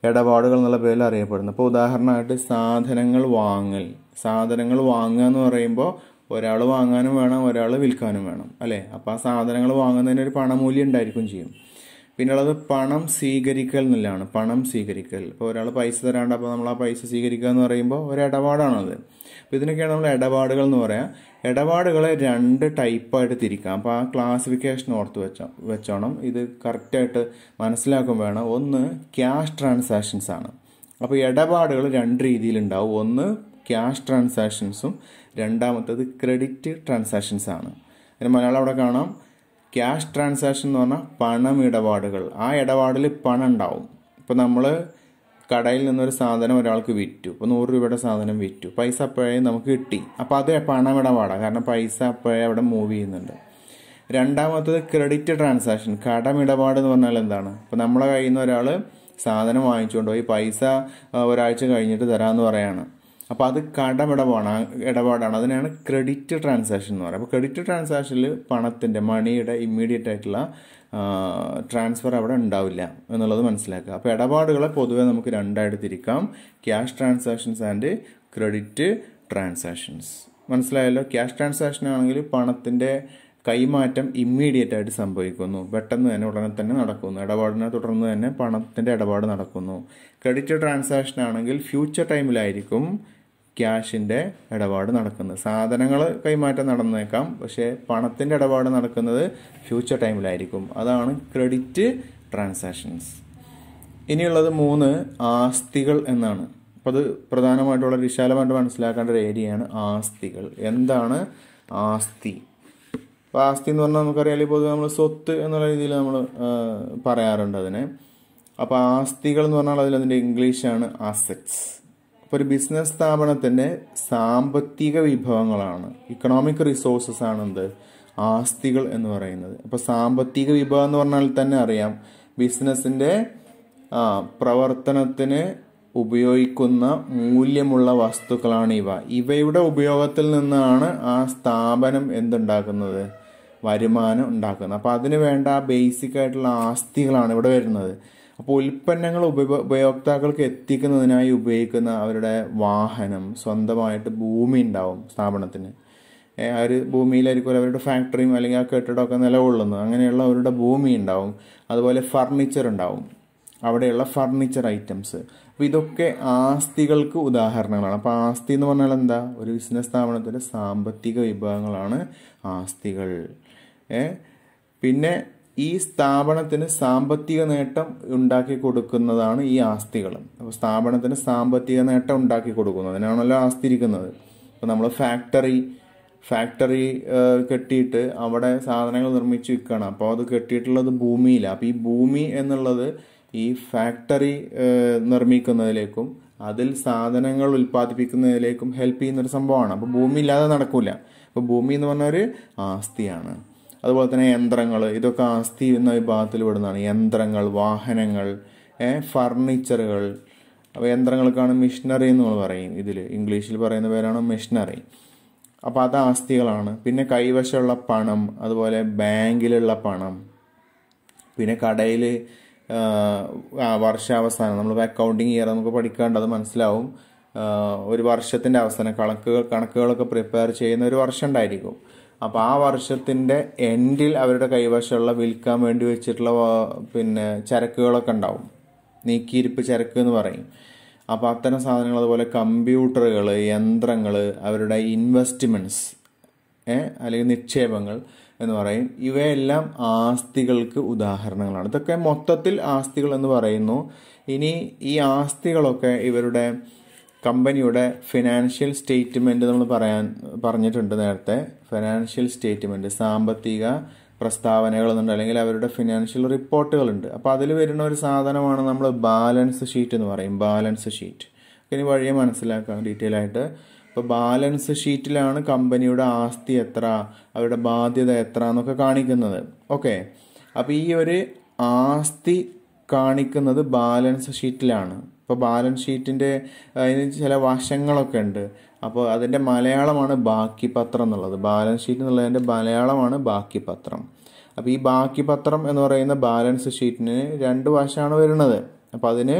Speaker 1: ഇടപാടുകൾ എന്നുള്ള പേരിൽ അറിയപ്പെടുന്നു അപ്പോൾ ഉദാഹരണമായിട്ട് സാധനങ്ങൾ വാങ്ങൽ സാധനങ്ങൾ വാങ്ങുക എന്ന് പറയുമ്പോൾ ഒരാൾ വാങ്ങാനും വേണം ഒരാൾ വിൽക്കാനും വേണം അല്ലേ അപ്പോൾ ആ സാധനങ്ങൾ വാങ്ങുന്നതിന് ഒരു പണമൂല്യം ഉണ്ടായിരിക്കും ചെയ്യും ഉള്ളത് പണം സ്വീകരിക്കൽ എന്നുള്ളതാണ് പണം സ്വീകരിക്കൽ ഇപ്പോൾ ഒരാൾ പൈസ തരാണ്ട് അപ്പോൾ നമ്മൾ ആ പൈസ സ്വീകരിക്കുക എന്ന് പറയുമ്പോൾ ഒരു ഇടപാടാണത് അപ്പോൾ ഇതിനൊക്കെയാണ് നമ്മൾ ഇടപാടുകൾ എന്ന് പറയാം ഇടപാടുകളെ രണ്ട് ടൈപ്പായിട്ട് തിരിക്കാം അപ്പോൾ ആ ക്ലാസിഫിക്കേഷൻ ഓർത്ത് വെച്ച വെച്ചോണം ഇത് കറക്റ്റായിട്ട് മനസ്സിലാക്കും വേണം ഒന്ന് ക്യാഷ് ട്രാൻസാക്ഷൻസ് ആണ് അപ്പോൾ ഇടപാടുകൾ രണ്ട് രീതിയിലുണ്ടാവും ഒന്ന് ക്യാഷ് ട്രാൻസാക്ഷൻസും രണ്ടാമത്തേത് ക്രെഡിറ്റ് ട്രാൻസാക്ഷൻസ് ആണ് അതിന് മലയാളം അവിടെ കാണാം ക്യാഷ് ട്രാൻസാക്ഷൻ എന്ന് പറഞ്ഞാൽ പണം ഇടപാടുകൾ ആ ഇടപാടിൽ പണം ഉണ്ടാവും ഇപ്പോൾ നമ്മൾ കടയിൽ നിന്നൊരു സാധനം ഒരാൾക്ക് വിറ്റു ഇപ്പോൾ നൂറ് രൂപയുടെ സാധനം വിറ്റു പൈസ അപ്പോഴേ നമുക്ക് കിട്ടി അപ്പോൾ അത് പണമിടപാടാണ് കാരണം പൈസ അപ്പോഴേ അവിടെ മൂവ് ചെയ്യുന്നുണ്ട് രണ്ടാമത്തത് ക്രെഡിറ്റ് ട്രാൻസാക്ഷൻ കടമിടപാട് എന്ന് പറഞ്ഞാൽ എന്താണ് ഇപ്പോൾ നമ്മളെ കയ്യിൽ നിന്ന് ഒരാൾ സാധനം വാങ്ങിച്ചുകൊണ്ട് പോയി പൈസ ഒരാഴ്ച കഴിഞ്ഞിട്ട് തരാമെന്ന് പറയാണ് അപ്പോൾ അത് കടമിടപാടാണ് ഇടപാടാണ് അതിനാണ് ക്രെഡിറ്റ് ട്രാൻസാക്ഷൻ എന്ന് പറയുന്നത് അപ്പോൾ ക്രെഡിറ്റ് ട്രാൻസാക്ഷനിൽ പണത്തിൻ്റെ മണിയുടെ ഇമ്മീഡിയറ്റ് ആയിട്ടുള്ള ട്രാൻസ്ഫർ അവിടെ ഉണ്ടാവില്ല എന്നുള്ളത് മനസ്സിലാക്കുക അപ്പോൾ ഇടപാടുകളെ പൊതുവേ നമുക്ക് രണ്ടായിട്ട് തിരിക്കാം cash transactions and credit transactions മനസ്സിലായല്ലോ ക്യാഷ് ട്രാൻസാക്ഷൻ ആണെങ്കിൽ പണത്തിൻ്റെ കൈമാറ്റം ഇമ്മീഡിയറ്റ് ആയിട്ട് സംഭവിക്കുന്നു പെട്ടെന്ന് തന്നെ ഉടനെ തന്നെ നടക്കുന്നു ഇടപാടിനെ തുടർന്ന് തന്നെ പണത്തിൻ്റെ ഇടപാട് നടക്കുന്നു ക്രെഡിറ്റ് ട്രാൻസാക്ഷൻ ആണെങ്കിൽ ഫ്യൂച്ചർ ടൈമിലായിരിക്കും ക്യാഷിൻ്റെ ഇടപാട് നടക്കുന്നത് സാധനങ്ങൾ കൈമാറ്റം നടന്നേക്കാം പക്ഷേ പണത്തിൻ്റെ ഇടപാട് നടക്കുന്നത് ഫ്യൂച്ചർ ടൈമിലായിരിക്കും അതാണ് ക്രെഡിറ്റ് ട്രാൻസാക്ഷൻസ് ഇനിയുള്ളത് മൂന്ന് ആസ്തികൾ എന്നാണ് അപ്പോൾ അത് പ്രധാനമായിട്ടുള്ള വിശാലമായിട്ട് മനസ്സിലാക്കേണ്ട ഒരു ഏരിയയാണ് ആസ്തികൾ എന്താണ് ആസ്തി അപ്പോൾ ആസ്തി എന്ന് പറഞ്ഞാൽ നമുക്കറിയാം പൊതുവെ നമ്മൾ സ്വത്ത് എന്നുള്ള രീതിയിൽ നമ്മൾ പറയാറുണ്ട് അതിനെ അപ്പോൾ ആസ്തികൾ എന്ന് പറഞ്ഞാൽ അതിൽ അതിൻ്റെ ഇംഗ്ലീഷാണ് അസറ്റ്സ് അപ്പോൾ ഒരു ബിസിനസ് സ്ഥാപനത്തിൻ്റെ സാമ്പത്തിക വിഭവങ്ങളാണ് ഇക്കണോമിക് റിസോഴ്സസ് ആണെന്ത് ആസ്തികൾ എന്ന് പറയുന്നത് അപ്പോൾ സാമ്പത്തിക വിഭവം എന്ന് പറഞ്ഞാൽ തന്നെ അറിയാം ബിസിനസ്സിൻ്റെ പ്രവർത്തനത്തിന് ഉപയോഗിക്കുന്ന മൂല്യമുള്ള വസ്തുക്കളാണ് ഇവ ഇവയുടെ ഉപയോഗത്തിൽ നിന്നാണ് ആ സ്ഥാപനം എന്തുണ്ടാക്കുന്നത് വരുമാനം ഉണ്ടാക്കുന്നത് അപ്പോൾ അതിന് വേണ്ട ബേസിക് ആയിട്ടുള്ള ആസ്തികളാണ് ഇവിടെ വരുന്നത് അപ്പോൾ ഉൽപ്പന്നങ്ങൾ ഉപയോക്താക്കൾക്ക് എത്തിക്കുന്നതിനായി ഉപയോഗിക്കുന്ന അവരുടെ വാഹനം സ്വന്തമായിട്ട് ഭൂമി ഉണ്ടാവും സ്ഥാപനത്തിന് ആ ഒരു ഭൂമിയിലായിരിക്കും അവരുടെ ഫാക്ടറിയും അല്ലെങ്കിൽ ആ കെട്ടിടമൊക്കെ നിലകൊള്ളുന്നത് അങ്ങനെയുള്ള അവരുടെ ഭൂമി ഉണ്ടാവും അതുപോലെ ഫർണിച്ചർ ഉണ്ടാവും അവിടെയുള്ള ഫർണിച്ചർ ഐറ്റംസ് അപ്പോൾ ഇതൊക്കെ ആസ്തികൾക്ക് ഉദാഹരണങ്ങളാണ് അപ്പോൾ ആസ്തി എന്ന് പറഞ്ഞാൽ എന്താ ഒരു ബിസിനസ് സ്ഥാപനത്തിൻ്റെ സാമ്പത്തിക വിഭാഗങ്ങളാണ് ആസ്തികൾ പിന്നെ ഈ സ്ഥാപനത്തിന് സാമ്പത്തിക നേട്ടം ഉണ്ടാക്കി കൊടുക്കുന്നതാണ് ഈ ആസ്തികൾ അപ്പോൾ സ്ഥാപനത്തിന് സാമ്പത്തിക നേട്ടം ഉണ്ടാക്കി കൊടുക്കുന്നതിനാണല്ലോ ആസ്തി ഇരിക്കുന്നത് അപ്പോൾ നമ്മൾ ഫാക്ടറി ഫാക്ടറി കെട്ടിയിട്ട് അവിടെ സാധനങ്ങൾ നിർമ്മിച്ച് വിൽക്കണം അപ്പോൾ അത് കെട്ടിയിട്ടുള്ളത് ഭൂമിയിലാണ് അപ്പോൾ ഈ ഭൂമി എന്നുള്ളത് ഈ ഫാക്ടറി നിർമ്മിക്കുന്നതിലേക്കും അതിൽ സാധനങ്ങൾ ഉൽപ്പാദിപ്പിക്കുന്നതിലേക്കും ഹെൽപ്പ് ചെയ്യുന്നൊരു സംഭവമാണ് അപ്പോൾ ഭൂമി ഇല്ലാതെ നടക്കില്ല അപ്പോൾ ഭൂമി എന്ന് പറഞ്ഞൊരു ആസ്തിയാണ് അതുപോലെ തന്നെ യന്ത്രങ്ങൾ ഇതൊക്കെ ആസ്തി എന്ന വിഭാഗത്തിൽ വിടുന്നതാണ് യന്ത്രങ്ങൾ വാഹനങ്ങൾ ഫർണിച്ചറുകൾ അപ്പോൾ യന്ത്രങ്ങൾക്കാണ് മെഷീനറി എന്ന് നമ്മൾ പറയും ഇതിൽ ഇംഗ്ലീഷിൽ പറയുന്ന പേരാണ് മെഷീനറി അപ്പോൾ അത് ആസ്തികളാണ് പിന്നെ കൈവശമുള്ള പണം അതുപോലെ ബാങ്കിലുള്ള പണം പിന്നെ കടയിൽ വർഷാവസാനം നമ്മൾ അക്കൗണ്ടിങ് ഇയർ നമുക്ക് പഠിക്കാണ്ട് അത് മനസ്സിലാവും ഒരു വർഷത്തിൻ്റെ അവസാനം കണക്കുകൾ കണക്കുകളൊക്കെ പ്രിപ്പയർ ചെയ്യുന്ന ഒരു വർഷം ഉണ്ടായിരിക്കും അപ്പോൾ ആ വർഷത്തിൻ്റെ എൻഡിൽ അവരുടെ കൈവശമുള്ള വിൽക്കാൻ വേണ്ടി വെച്ചിട്ടുള്ള പിന്നെ ചരക്കുകളൊക്കെ ഉണ്ടാവും നീക്കിയിരിപ്പ് ചരക്ക് എന്ന് പറയും അപ്പോൾ അത്തരം സാധനങ്ങൾ അതുപോലെ കമ്പ്യൂട്ടറുകൾ യന്ത്രങ്ങൾ അവരുടെ ഇൻവെസ്റ്റ്മെൻറ്റ്സ് അല്ലെങ്കിൽ നിക്ഷേപങ്ങൾ എന്ന് പറയും ഇവയെല്ലാം ആസ്തികൾക്ക് ഉദാഹരണങ്ങളാണ് ഇതൊക്കെ മൊത്തത്തിൽ ആസ്തികൾ എന്ന് പറയുന്നു ഇനി ഈ ആസ്തികളൊക്കെ ഇവരുടെ കമ്പനിയുടെ ഫിനാൻഷ്യൽ സ്റ്റേറ്റ്മെൻറ്റ് നമ്മൾ പറയാൻ പറഞ്ഞിട്ടുണ്ട് നേരത്തെ ഫിനാൻഷ്യൽ സ്റ്റേറ്റ്മെൻറ്റ് സാമ്പത്തിക പ്രസ്താവനകളുണ്ട് അല്ലെങ്കിൽ അവരുടെ ഫിനാൻഷ്യൽ റിപ്പോർട്ടുകളുണ്ട് അപ്പോൾ അതിൽ വരുന്ന ഒരു സാധനമാണ് നമ്മൾ ബാലൻസ് ഷീറ്റ് എന്ന് പറയും ബാലൻസ് ഷീറ്റ് ഇനി വഴിയെ മനസ്സിലാക്കാം ഡീറ്റെയിൽ ആയിട്ട് ഇപ്പോൾ ബാലൻസ് ഷീറ്റിലാണ് കമ്പനിയുടെ ആസ്തി എത്ര അവരുടെ ബാധ്യത എത്ര എന്നൊക്കെ കാണിക്കുന്നത് ഓക്കെ അപ്പോൾ ഈ ഒരു ആസ്തി കാണിക്കുന്നത് ബാലൻസ് ഷീറ്റിലാണ് ഇപ്പോൾ ബാലൻസ് ഷീറ്റിൻ്റെ അതിന് ചില വശങ്ങളൊക്കെ ഉണ്ട് അപ്പോൾ അതിൻ്റെ മലയാളമാണ് ബാക്കി പത്രം എന്നുള്ളത് ബാലൻസ് ഷീറ്റ് എന്നുള്ളതിൻ്റെ മലയാളമാണ് ബാക്കി പത്രം അപ്പോൾ ഈ ബാക്കി പത്രം എന്ന് പറയുന്ന ബാലൻസ് ഷീറ്റിന് രണ്ട് വശമാണ് വരുന്നത് അപ്പോൾ അതിന്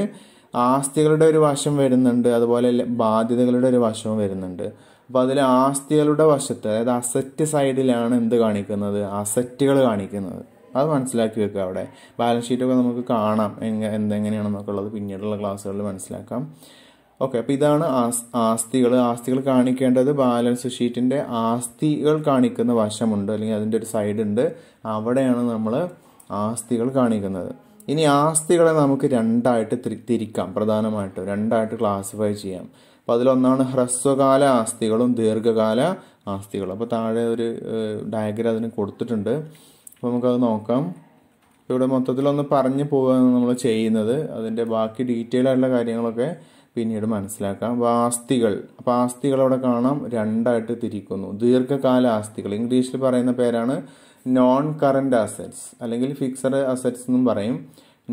Speaker 1: ആസ്തികളുടെ ഒരു വശം വരുന്നുണ്ട് അതുപോലെ ബാധ്യതകളുടെ ഒരു വശവും വരുന്നുണ്ട് അപ്പോൾ അതിൽ ആസ്തികളുടെ വശത്ത് അതായത് അസറ്റ് സൈഡിലാണ് എന്ത് കാണിക്കുന്നത് അസറ്റുകൾ കാണിക്കുന്നത് അത് മനസ്സിലാക്കി വെക്കുക അവിടെ ബാലൻസ് ഷീറ്റൊക്കെ നമുക്ക് കാണാം എങ്ങ എന്തെങ്ങനെയാണെന്നൊക്കെ ഉള്ളത് പിന്നീടുള്ള ക്ലാസ്സുകളിൽ മനസ്സിലാക്കാം ഓക്കെ അപ്പോൾ ഇതാണ് ആസ്തികൾ ആസ്തികൾ കാണിക്കേണ്ടത് ബാലൻസ് ഷീറ്റിൻ്റെ ആസ്തികൾ കാണിക്കുന്ന വശമുണ്ട് അല്ലെങ്കിൽ അതിൻ്റെ ഒരു സൈഡ് ഉണ്ട് അവിടെയാണ് നമ്മൾ ആസ്തികൾ കാണിക്കുന്നത് ഇനി ആസ്തികളെ നമുക്ക് രണ്ടായിട്ട് തിരിക്കാം പ്രധാനമായിട്ടും രണ്ടായിട്ട് ക്ലാസിഫൈ ചെയ്യാം അപ്പോൾ അതിലൊന്നാണ് ഹ്രസ്വകാല ആസ്തികളും ദീർഘകാല ആസ്തികളും അപ്പോൾ താഴെ ഒരു ഡയഗ്രം അതിന് കൊടുത്തിട്ടുണ്ട് അപ്പോൾ നമുക്കത് നോക്കാം ഇവിടെ മൊത്തത്തിലൊന്ന് പറഞ്ഞു പോവുകയാണ് നമ്മൾ ചെയ്യുന്നത് അതിൻ്റെ ബാക്കി ഡീറ്റെയിൽ ആയിട്ടുള്ള കാര്യങ്ങളൊക്കെ പിന്നീട് മനസ്സിലാക്കാം അപ്പോൾ ആസ്തികൾ അപ്പോൾ ആസ്തികൾ അവിടെ കാണാം രണ്ടായിട്ട് തിരിക്കുന്നു ദീർഘകാല ആസ്തികൾ ഇംഗ്ലീഷിൽ പറയുന്ന പേരാണ് നോൺ കറൻറ്റ് അസറ്റ്സ് അല്ലെങ്കിൽ ഫിക്സഡ് അസറ്റ്സ് എന്നും പറയും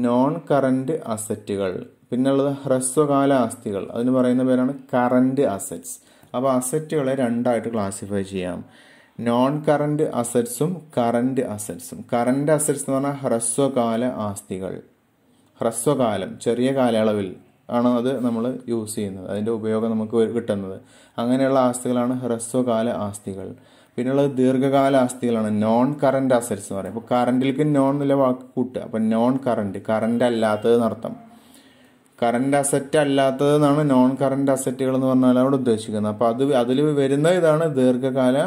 Speaker 1: നോൺ കറൻറ്റ് അസറ്റുകൾ പിന്നുള്ളത് ഹ്രസ്വകാല ആസ്തികൾ അതിന് പറയുന്ന പേരാണ് കറൻറ്റ് അസറ്റ്സ് അപ്പോൾ അസറ്റുകളെ രണ്ടായിട്ട് ക്ലാസിഫൈ ചെയ്യാം നോൺ കറൻറ്റ് അസറ്റ്സും കറൻറ്റ് അസറ്റ്സും കറൻറ്റ് അസറ്റ്സ് എന്ന് പറഞ്ഞാൽ ഹ്രസ്വകാല ആസ്തികൾ ഹ്രസ്വകാലം ചെറിയ കാലയളവിൽ ആണ് അത് നമ്മൾ യൂസ് ചെയ്യുന്നത് അതിൻ്റെ ഉപയോഗം നമുക്ക് കിട്ടുന്നത് അങ്ങനെയുള്ള ആസ്തികളാണ് ഹ്രസ്വകാല ആസ്തികൾ പിന്നെയുള്ളത് ദീർഘകാല ആസ്തികളാണ് നോൺ കറൻറ്റ് അസറ്റ്സ് എന്ന് പറയും അപ്പോൾ കറണ്ടിലേക്ക് നോൺ എന്നുള്ള വാക്ക് കൂട്ടുക അപ്പോൾ നോൺ കറൻറ്റ് കറൻറ്റ് അല്ലാത്തത് എന്നർത്ഥം കറൻറ്റ് അസറ്റ് അല്ലാത്തത് എന്നാണ് നോൺ കറൻറ്റ് അസറ്റുകൾ എന്ന് പറഞ്ഞാൽ അവിടെ ഉദ്ദേശിക്കുന്നത് അപ്പോൾ അത് അതിൽ വരുന്ന ഇതാണ് ദീർഘകാല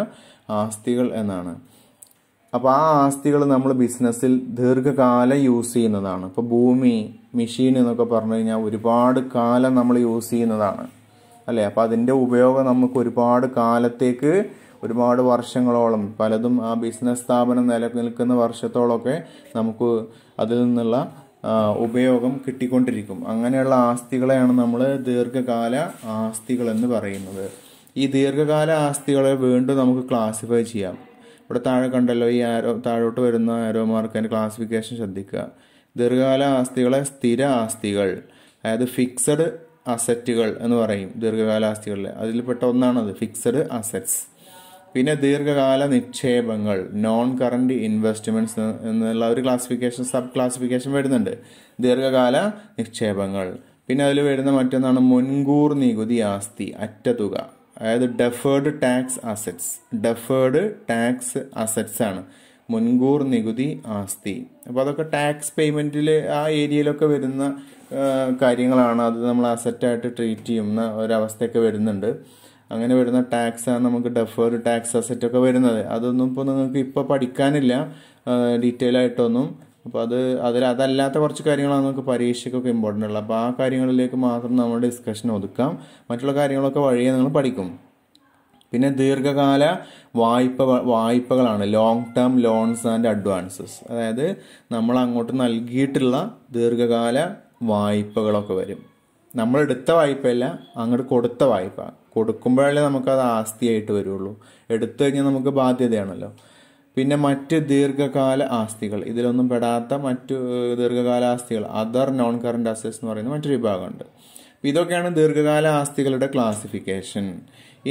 Speaker 1: ആസ്തികൾ എന്നാണ് അപ്പോൾ ആ ആസ്തികൾ നമ്മൾ ബിസിനസ്സിൽ ദീർഘകാലം യൂസ് ചെയ്യുന്നതാണ് ഇപ്പോൾ ഭൂമി മെഷീൻ എന്നൊക്കെ പറഞ്ഞു കഴിഞ്ഞാൽ ഒരുപാട് കാലം നമ്മൾ യൂസ് ചെയ്യുന്നതാണ് അല്ലേ അപ്പോൾ അതിൻ്റെ ഉപയോഗം നമുക്ക് ഒരുപാട് കാലത്തേക്ക് ഒരുപാട് വർഷങ്ങളോളം പലതും ആ ബിസിനസ് സ്ഥാപനം നിലനിൽക്കുന്ന വർഷത്തോളമൊക്കെ നമുക്ക് അതിൽ നിന്നുള്ള ഉപയോഗം കിട്ടിക്കൊണ്ടിരിക്കും അങ്ങനെയുള്ള ആസ്തികളെയാണ് നമ്മൾ ദീർഘകാല ആസ്തികൾ എന്ന് പറയുന്നത് ഈ ദീർഘകാല ആസ്തികളെ വീണ്ടും നമുക്ക് ക്ലാസിഫൈ ചെയ്യാം ഇവിടെ താഴെ കണ്ടല്ലോ ഈ ആരോ താഴോട്ട് വരുന്ന ആരോ മാർക്ക് അതിൻ്റെ ക്ലാസിഫിക്കേഷൻ ശ്രദ്ധിക്കുക ദീർഘകാല ആസ്തികളെ സ്ഥിര ആസ്തികൾ അതായത് ഫിക്സഡ് അസറ്റുകൾ എന്ന് പറയും ദീർഘകാല ആസ്തികളിൽ അതിൽപ്പെട്ട ഒന്നാണത് ഫിക്സഡ് അസറ്റ്സ് പിന്നെ ദീർഘകാല നിക്ഷേപങ്ങൾ നോൺ കറണ്ട് ഇൻവെസ്റ്റ്മെൻറ്റ്സ് എന്നുള്ള ഒരു ക്ലാസിഫിക്കേഷൻ സബ് ക്ലാസിഫിക്കേഷൻ വരുന്നുണ്ട് ദീർഘകാല നിക്ഷേപങ്ങൾ പിന്നെ അതിൽ വരുന്ന മറ്റൊന്നാണ് മുൻകൂർ നികുതി ആസ്തി അറ്റ തുക അതായത് deferred tax assets deferred tax assets ആണ് മുൻകൂർ നികുതി ആസ്തി അപ്പോൾ അതൊക്കെ ടാക്സ് പേയ്മെൻറ്റിൽ ആ ഏരിയയിലൊക്കെ വരുന്ന കാര്യങ്ങളാണ് അത് നമ്മൾ അസറ്റായിട്ട് ട്രീറ്റ് ചെയ്യുന്ന ഒരവസ്ഥയൊക്കെ വരുന്നുണ്ട് അങ്ങനെ വരുന്ന ടാക്സ് ആണ് നമുക്ക് ഡെഫേർഡ് ടാക്സ് അസറ്റൊക്കെ വരുന്നത് അതൊന്നും ഇപ്പോൾ നിങ്ങൾക്ക് ഇപ്പോൾ പഠിക്കാനില്ല ഡീറ്റെയിൽ ആയിട്ടൊന്നും അപ്പോൾ അത് അതിൽ അതല്ലാത്ത കുറച്ച് കാര്യങ്ങളാണ് നമുക്ക് പരീക്ഷയ്ക്കൊക്കെ ഇമ്പോർട്ടൻ്റ് ഉള്ളത് അപ്പോൾ ആ കാര്യങ്ങളിലേക്ക് മാത്രം നമ്മൾ ഡിസ്കഷൻ ഒതുക്കാം മറ്റുള്ള കാര്യങ്ങളൊക്കെ വഴിയേ നിങ്ങൾ പഠിക്കും പിന്നെ ദീർഘകാല വായ്പ വായ്പകളാണ് long term loans and advances അതായത് നമ്മൾ അങ്ങോട്ട് നൽകിയിട്ടുള്ള ദീർഘകാല വായ്പകളൊക്കെ വരും നമ്മൾ എടുത്ത വായ്പയല്ല അങ്ങോട്ട് കൊടുത്ത വായ്പ കൊടുക്കുമ്പോഴല്ലേ നമുക്കത് ആസ്തിയായിട്ട് വരുള്ളൂ എടുത്തു കഴിഞ്ഞാൽ നമുക്ക് ബാധ്യതയാണല്ലോ പിന്നെ മറ്റ് ദീർഘകാല ആസ്തികൾ ഇതിലൊന്നും പെടാത്ത മറ്റു ദീർഘകാല ആസ്തികൾ അതർ നോൺ കറണ്ട് അസറ്റ്സ് എന്ന് പറയുന്ന മറ്റൊരു വിഭാഗമുണ്ട് ഇതൊക്കെയാണ് ദീർഘകാല ആസ്തികളുടെ ക്ലാസിഫിക്കേഷൻ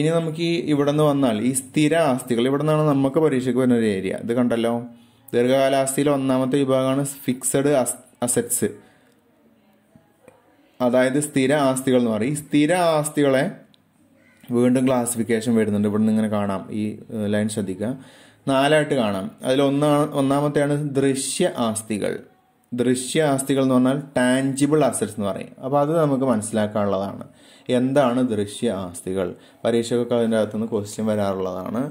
Speaker 1: ഇനി നമുക്ക് ഈ ഇവിടെ നിന്ന് വന്നാൽ ഈ സ്ഥിര ആസ്തികൾ ഇവിടെ നിന്നാണ് നമുക്ക് പരീക്ഷയ്ക്ക് വരുന്ന ഒരു ഏരിയ ഇത് കണ്ടല്ലോ ദീർഘകാല ആസ്തിയിൽ ഒന്നാമത്തെ വിഭാഗമാണ് ഫിക്സഡ് അസറ്റ്സ് അതായത് സ്ഥിര ആസ്തികൾ എന്ന് പറയും ഈ സ്ഥിര ആസ്തികളെ വീണ്ടും ക്ലാസിഫിക്കേഷൻ വരുന്നുണ്ട് ഇവിടെ നിന്ന് ഇങ്ങനെ കാണാം ഈ ലൈൻ ശ്രദ്ധിക്കുക നാലായിട്ട് കാണാം അതിൽ ഒന്നാണ് ഒന്നാമത്തെയാണ് ദൃശ്യ ആസ്തികൾ ദൃശ്യ ആസ്തികൾ എന്ന് പറഞ്ഞാൽ ടാഞ്ചിബിൾ അസറ്റ്സ് എന്ന് പറയും അപ്പോൾ അത് നമുക്ക് മനസ്സിലാക്കാനുള്ളതാണ് എന്താണ് ദൃശ്യ ആസ്തികൾ പരീക്ഷകൾക്ക് അതിൻ്റെ അകത്തുനിന്ന് ക്വസ്റ്റ്യൻ വരാറുള്ളതാണ്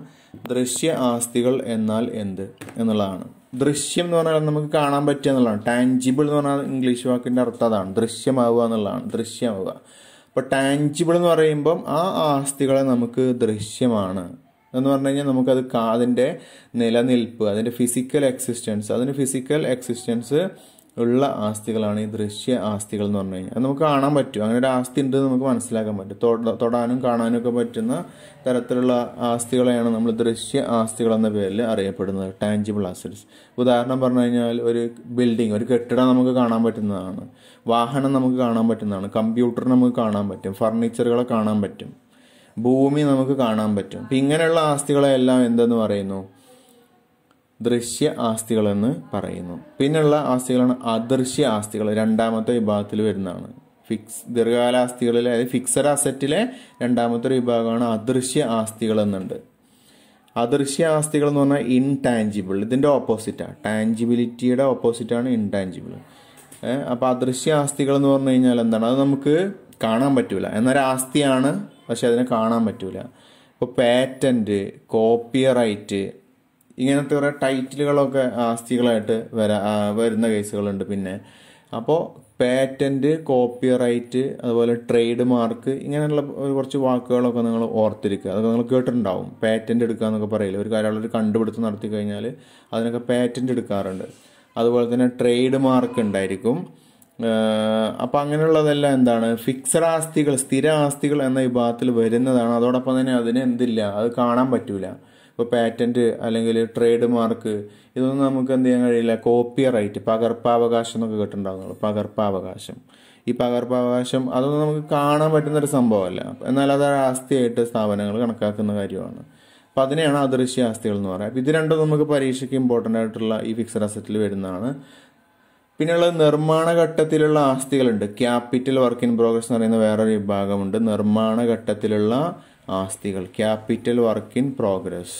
Speaker 1: ദൃശ്യ ആസ്തികൾ എന്നാൽ എന്ത് എന്നുള്ളതാണ് ദൃശ്യം എന്ന് പറഞ്ഞാൽ നമുക്ക് കാണാൻ പറ്റുക എന്നുള്ളതാണ് ടാഞ്ചിബിൾ എന്ന് പറഞ്ഞാൽ ഇംഗ്ലീഷ് വാക്കിൻ്റെ അർത്ഥം അതാണ് ദൃശ്യമാവുക എന്നുള്ളതാണ് ദൃശ്യമാവുക അപ്പോൾ ടാഞ്ചിബിൾ എന്ന് പറയുമ്പം ആ ആസ്തികളെ നമുക്ക് ദൃശ്യമാണ് എന്ന് പറഞ്ഞു കഴിഞ്ഞാൽ നമുക്കത് അതിൻ്റെ നിലനിൽപ്പ് അതിൻ്റെ ഫിസിക്കൽ എക്സിസ്റ്റൻസ് അതിൻ്റെ ഫിസിക്കൽ എക്സിസ്റ്റൻസ് ഉള്ള ആസ്തികളാണ് ഈ ദൃശ്യ ആസ്തികൾ എന്ന് പറഞ്ഞു കഴിഞ്ഞാൽ അത് നമുക്ക് കാണാൻ പറ്റും അങ്ങനെ ഒരു ആസ്തി ഉണ്ടെന്ന് നമുക്ക് മനസ്സിലാക്കാൻ പറ്റും തൊടാനും കാണാനും ഒക്കെ പറ്റുന്ന തരത്തിലുള്ള ആസ്തികളെയാണ് നമ്മൾ ദൃശ്യ ആസ്തികൾ എന്ന പേരിൽ അറിയപ്പെടുന്നത് ടാഞ്ചിബിൾ ആസറ്റ്സ് ഉദാഹരണം പറഞ്ഞു കഴിഞ്ഞാൽ ഒരു ബിൽഡിംഗ് ഒരു കെട്ടിടം നമുക്ക് കാണാൻ പറ്റുന്നതാണ് വാഹനം നമുക്ക് കാണാൻ പറ്റുന്നതാണ് കമ്പ്യൂട്ടർ നമുക്ക് കാണാൻ പറ്റും ഫർണിച്ചറുകളെ കാണാൻ പറ്റും ഭൂമി നമുക്ക് കാണാൻ പറ്റും അപ്പം ഇങ്ങനെയുള്ള ആസ്തികളെല്ലാം എന്തെന്ന് പറയുന്നു ദൃശ്യ ആസ്തികളെന്ന് പറയുന്നു പിന്നെയുള്ള ആസ്തികളാണ് അദൃശ്യ ആസ്തികൾ രണ്ടാമത്തെ വിഭാഗത്തിൽ വരുന്നതാണ് ഫിക്സ് ദീർഘകാല ആസ്തികളിൽ അതായത് ഫിക്സഡ് അസറ്റിലെ രണ്ടാമത്തെ വിഭാഗമാണ് അദൃശ്യ ആസ്തികൾ എന്നുണ്ട് അദൃശ്യ ആസ്തികൾ എന്ന് പറഞ്ഞാൽ ഇൻടാഞ്ചിബിൾ ഇതിൻ്റെ ഓപ്പോസിറ്റാണ് ടാഞ്ചിബിലിറ്റിയുടെ ഓപ്പോസിറ്റാണ് ഇൻടാഞ്ചിബിൾ അപ്പോൾ അദൃശ്യ ആസ്തികൾ എന്ന് പറഞ്ഞു കഴിഞ്ഞാൽ എന്താണ് അത് നമുക്ക് കാണാൻ പറ്റില്ല എന്നാൽ ആസ്തിയാണ് പക്ഷെ അതിനെ കാണാൻ പറ്റൂല ഇപ്പോൾ പാറ്റൻറ്റ് കോപ്പിറൈറ്റ് ഇങ്ങനത്തെ കുറേ ടൈറ്റിലുകളൊക്കെ ആസ്തികളായിട്ട് വരാ വരുന്ന കേസുകളുണ്ട് പിന്നെ അപ്പോൾ പാറ്റൻറ്റ് കോപ്പിറൈറ്റ് അതുപോലെ ട്രേഡ് മാർക്ക് ഇങ്ങനെയുള്ള കുറച്ച് വാക്കുകളൊക്കെ നിങ്ങൾ ഓർത്തിരിക്കുക അതൊക്കെ നിങ്ങൾ കേട്ടിട്ടുണ്ടാവും പാറ്റൻ്റ് എടുക്കുക എന്നൊക്കെ പറയില്ല ഒരു ഒരു കണ്ടുപിടുത്തം നടത്തി കഴിഞ്ഞാൽ അതിനൊക്കെ പാറ്റൻ്റ് എടുക്കാറുണ്ട് അതുപോലെ തന്നെ ട്രേഡ് മാർക്ക് ഉണ്ടായിരിക്കും അപ്പോൾ അങ്ങനെയുള്ളതെല്ലാം എന്താണ് ഫിക്സഡ് ആസ്തികൾ സ്ഥിര ആസ്തികൾ എന്ന വിഭാഗത്തിൽ വരുന്നതാണ് അതോടൊപ്പം തന്നെ അതിന് എന്തില്ല അത് കാണാൻ പറ്റില്ല ഇപ്പോൾ പാറ്റൻറ്റ് അല്ലെങ്കിൽ ട്രേഡ് മാർക്ക് ഇതൊന്നും നമുക്ക് എന്ത് ചെയ്യാൻ കഴിയില്ല കോപ്പി റൈറ്റ് പകർപ്പാവകാശം എന്നൊക്കെ കേട്ടിട്ടുണ്ടാകുന്നുള്ളൂ പകർപ്പാവകാശം ഈ പകർപ്പാവകാശം അതൊന്നും നമുക്ക് കാണാൻ പറ്റുന്നൊരു സംഭവമല്ല എന്നാൽ അത് ആസ്തിയായിട്ട് സ്ഥാപനങ്ങൾ കണക്കാക്കുന്ന കാര്യമാണ് അപ്പോൾ അതിനെയാണ് അദൃശ്യ ആസ്തികൾ എന്ന് പറയുന്നത് അപ്പോൾ ഇത് രണ്ടും നമുക്ക് പരീക്ഷയ്ക്ക് ഇമ്പോർട്ടൻ്റ് ആയിട്ടുള്ള ഈ ഫിക്സഡ് അസറ്റിൽ വരുന്നതാണ് പിന്നെയുള്ള നിർമ്മാണ ഘട്ടത്തിലുള്ള ആസ്തികളുണ്ട് ക്യാപിറ്റൽ വർക്ക് ഇൻ പ്രോഗ്രസ് എന്ന് പറയുന്ന വേറൊരു വിഭാഗമുണ്ട് നിർമ്മാണ ഘട്ടത്തിലുള്ള ആസ്തികൾ ക്യാപിറ്റൽ വർക്ക് ഇൻ പ്രോഗ്രസ്